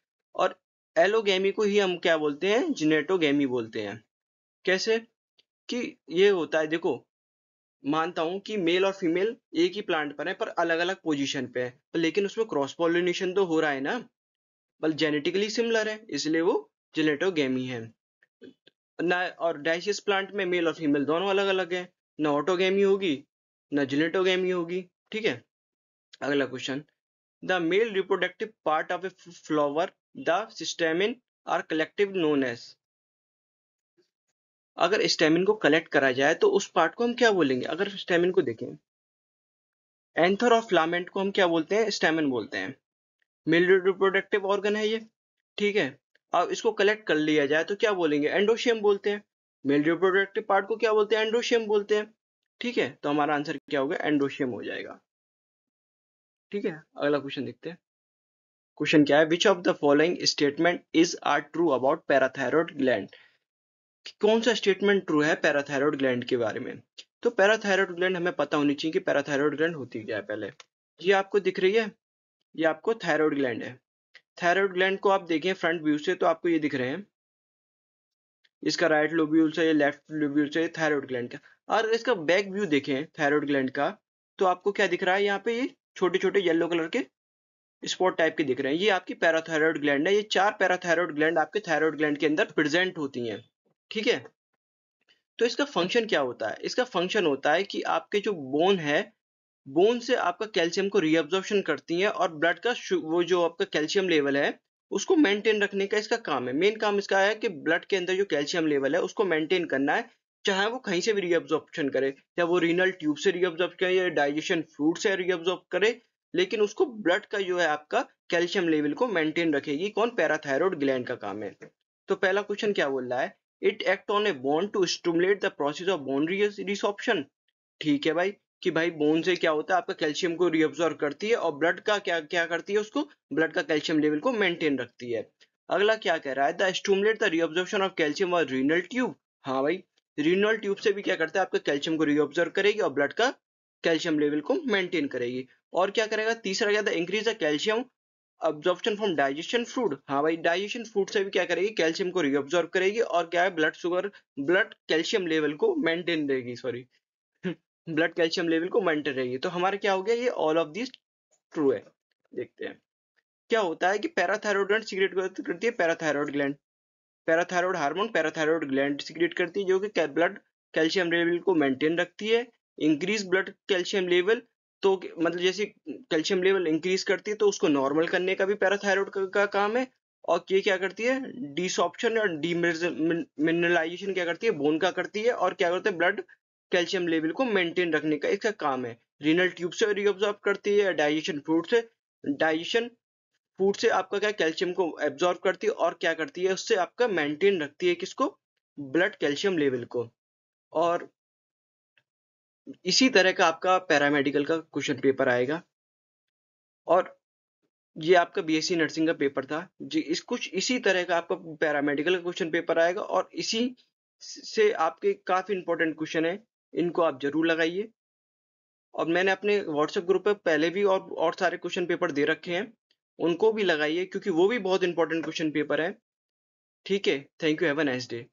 और एलोगेमी को ही हम क्या बोलते हैं जिनेटोगेमी बोलते हैं कैसे कि ये होता है देखो मानता हूं कि मेल और फीमेल एक ही प्लांट पर है पर अलग अलग पोजीशन पे है लेकिन उसमें क्रॉस पॉलिनेशन तो हो रहा है ना बल जेनेटिकली सिमिलर है इसलिए वो जिलेटोगेमी है ना और डाइसियस प्लांट में मेल और फीमेल दोनों अलग अलग है ना ऑटोगेमी होगी ना जिलेटोगेमी होगी ठीक है अगला question the male reproductive part of a flower the stamen are collective known as अगर स्टेमिन को कलेक्ट करा जाए तो उस पार्ट को हम क्या बोलेंगे अगर स्टेमिन को देखें एंथर ऑफ लामेंट को हम क्या बोलते हैं स्टेमिन बोलते हैं मेल रिप्रोडक्टिव ऑर्गन है ये ठीक है अब इसको कलेक्ट कर लिया जाए तो क्या बोलेंगे एंडोशियम बोलते हैं मेल रिप्रोडक्टिव पार्ट को क्या बोलते हैं एंडोशियम बोलते हैं ठीक है तो हमारा आंसर क्या होगा एंडोशियम हो जाएगा ठीक है अगला क्वेश्चन देखते हैं क्वेश्चन क्या है which of the following statement is are true about parathyroid gland कि कौन सा स्टेटमेंट ट्रू है पैराथायरॉयड ग्लैंड के बारे में तो पैराथायरॉयड ग्लैंड हमें पता होनी चाहिए कि पैराथायरॉयड ग्लैंड होती क्या है पहले ये आपको दिख रही है ये आपको थायरॉयड ग्लैंड है थायरॉयड ग्लैंड को आप देखें फ्रंट व्यू से तो आपको ये दिख रहे हैं इसका राइट लोब्यूल से लेफ्ट लोब्यूल से थायरॉयड ग्लैंड का और इसका बैक व्यू देखें थायरॉयड ग्लैंड का तो आपको क्या दिख रहा है यहाँ पे ये छोटे छोटे येलो कलर के स्पॉट टाइप के दिख रहे हैं ये आपकी पैराथायरॉयड ग्लैंड है ये चार पैराथायरॉयड ग्लैंड आपके थायरॉयड ग्लैंड के अंदर प्रेजेंट होती हैं ठीक है तो इसका फंक्शन क्या होता है इसका फंक्शन होता है कि आपके जो बोन है बोन से आपका कैल्शियम को रीअब्जॉर्प्शन करती है और ब्लड का वो जो आपका कैल्शियम लेवल है उसको मेंटेन रखने का इसका काम है मेन काम इसका है कि ब्लड के अंदर जो कैल्शियम लेवल है उसको मेंटेन करना है चाहे वो कहीं से भी रीअब्जॉर्प्शन करे चाहे वो रीनल ट्यूब से रीअब्जॉर्ब करे या डाइजेशन फ्रूट से रीअब्जॉर्ब करे लेकिन उसको ब्लड का जो है आपका कैल्शियम लेवल को मेंटेन रखेगी कौन पैराथायरॉयड ग्लैंड का काम है तो पहला क्वेश्चन क्या बोल रहा है it act on a bone to stimulate the process of bone resorption ठीक है भाई कि भाई बोन से क्या होता है आपका कैल्शियम को रीअब्जॉर्व करती है और ब्लड का क्या क्या करती है उसको ब्लड का कैल्शियम लेवल को मेंटेन रखती है अगला क्या कह रहा है the stimulate the reabsorption of calcium और रीनल ट्यूब हाँ भाई रीनल ट्यूब से भी क्या करता है आपका कैल्शियम को रीअब्जॉर्व करेगी और ब्लड का कैल्शियम लेवल को मेंटेन करेगी और क्या करेगा तीसरा क्या था increase the calcium absorption from digestion food हाँ भाई डाइजेशन फूड से भी क्या करेगी कैल्शियम को रीऑब्जॉर्व करेगी और क्या है blood sugar blood calcium level को मेंटेन रहेगी सॉरी ब्लड कैल्शियम लेवल को मेंटेन रहेगी तो हमारा क्या हो गया ये ऑल ऑफ दिस ट्रू है देखते हैं क्या होता है कि पैराथायरॉयड ग्लैंड सिक्रेट करती है parathyroid gland parathyroid hormone parathyroid gland secrete करती है जो कि ब्लड कैल्शियम लेवल को मेंटेन रखती है इंक्रीज ब्लड कैल्शियम लेवल तो मतलब जैसे कैल्शियम लेवल इंक्रीज करती है तो उसको नॉर्मल करने का भी पैराथायरॉयड का, का काम है और ये क्या करती है डिसऑप्शन और डीमिनरलाइजेशन क्या करती है बोन का करती है और क्या करते हैं ब्लड कैल्शियम लेवल को मेंटेन रखने का इसका काम है रीनल ट्यूब से रिऑब्जॉर्ब करती है डाइजेशन फ्रूट से डाइजेशन फूड से आपका क्या कैल्शियम को एब्जॉर्ब करती है और क्या करती है उससे आपका मेंटेन रखती है किसको ब्लड कैल्शियम लेवल को और इसी तरह का आपका पैरामेडिकल का क्वेश्चन पेपर आएगा और ये आपका बीएससी नर्सिंग का पेपर था जी इस कुछ इसी तरह का आपका पैरामेडिकल का क्वेश्चन पेपर आएगा और इसी से आपके काफ़ी इंपॉर्टेंट क्वेश्चन है इनको आप जरूर लगाइए और मैंने अपने व्हाट्सएप ग्रुप पर पहले भी और और सारे क्वेश्चन पेपर दे रखे हैं उनको भी लगाइए क्योंकि वो भी बहुत इंपॉर्टेंट क्वेश्चन पेपर है ठीक है thank you have a nice day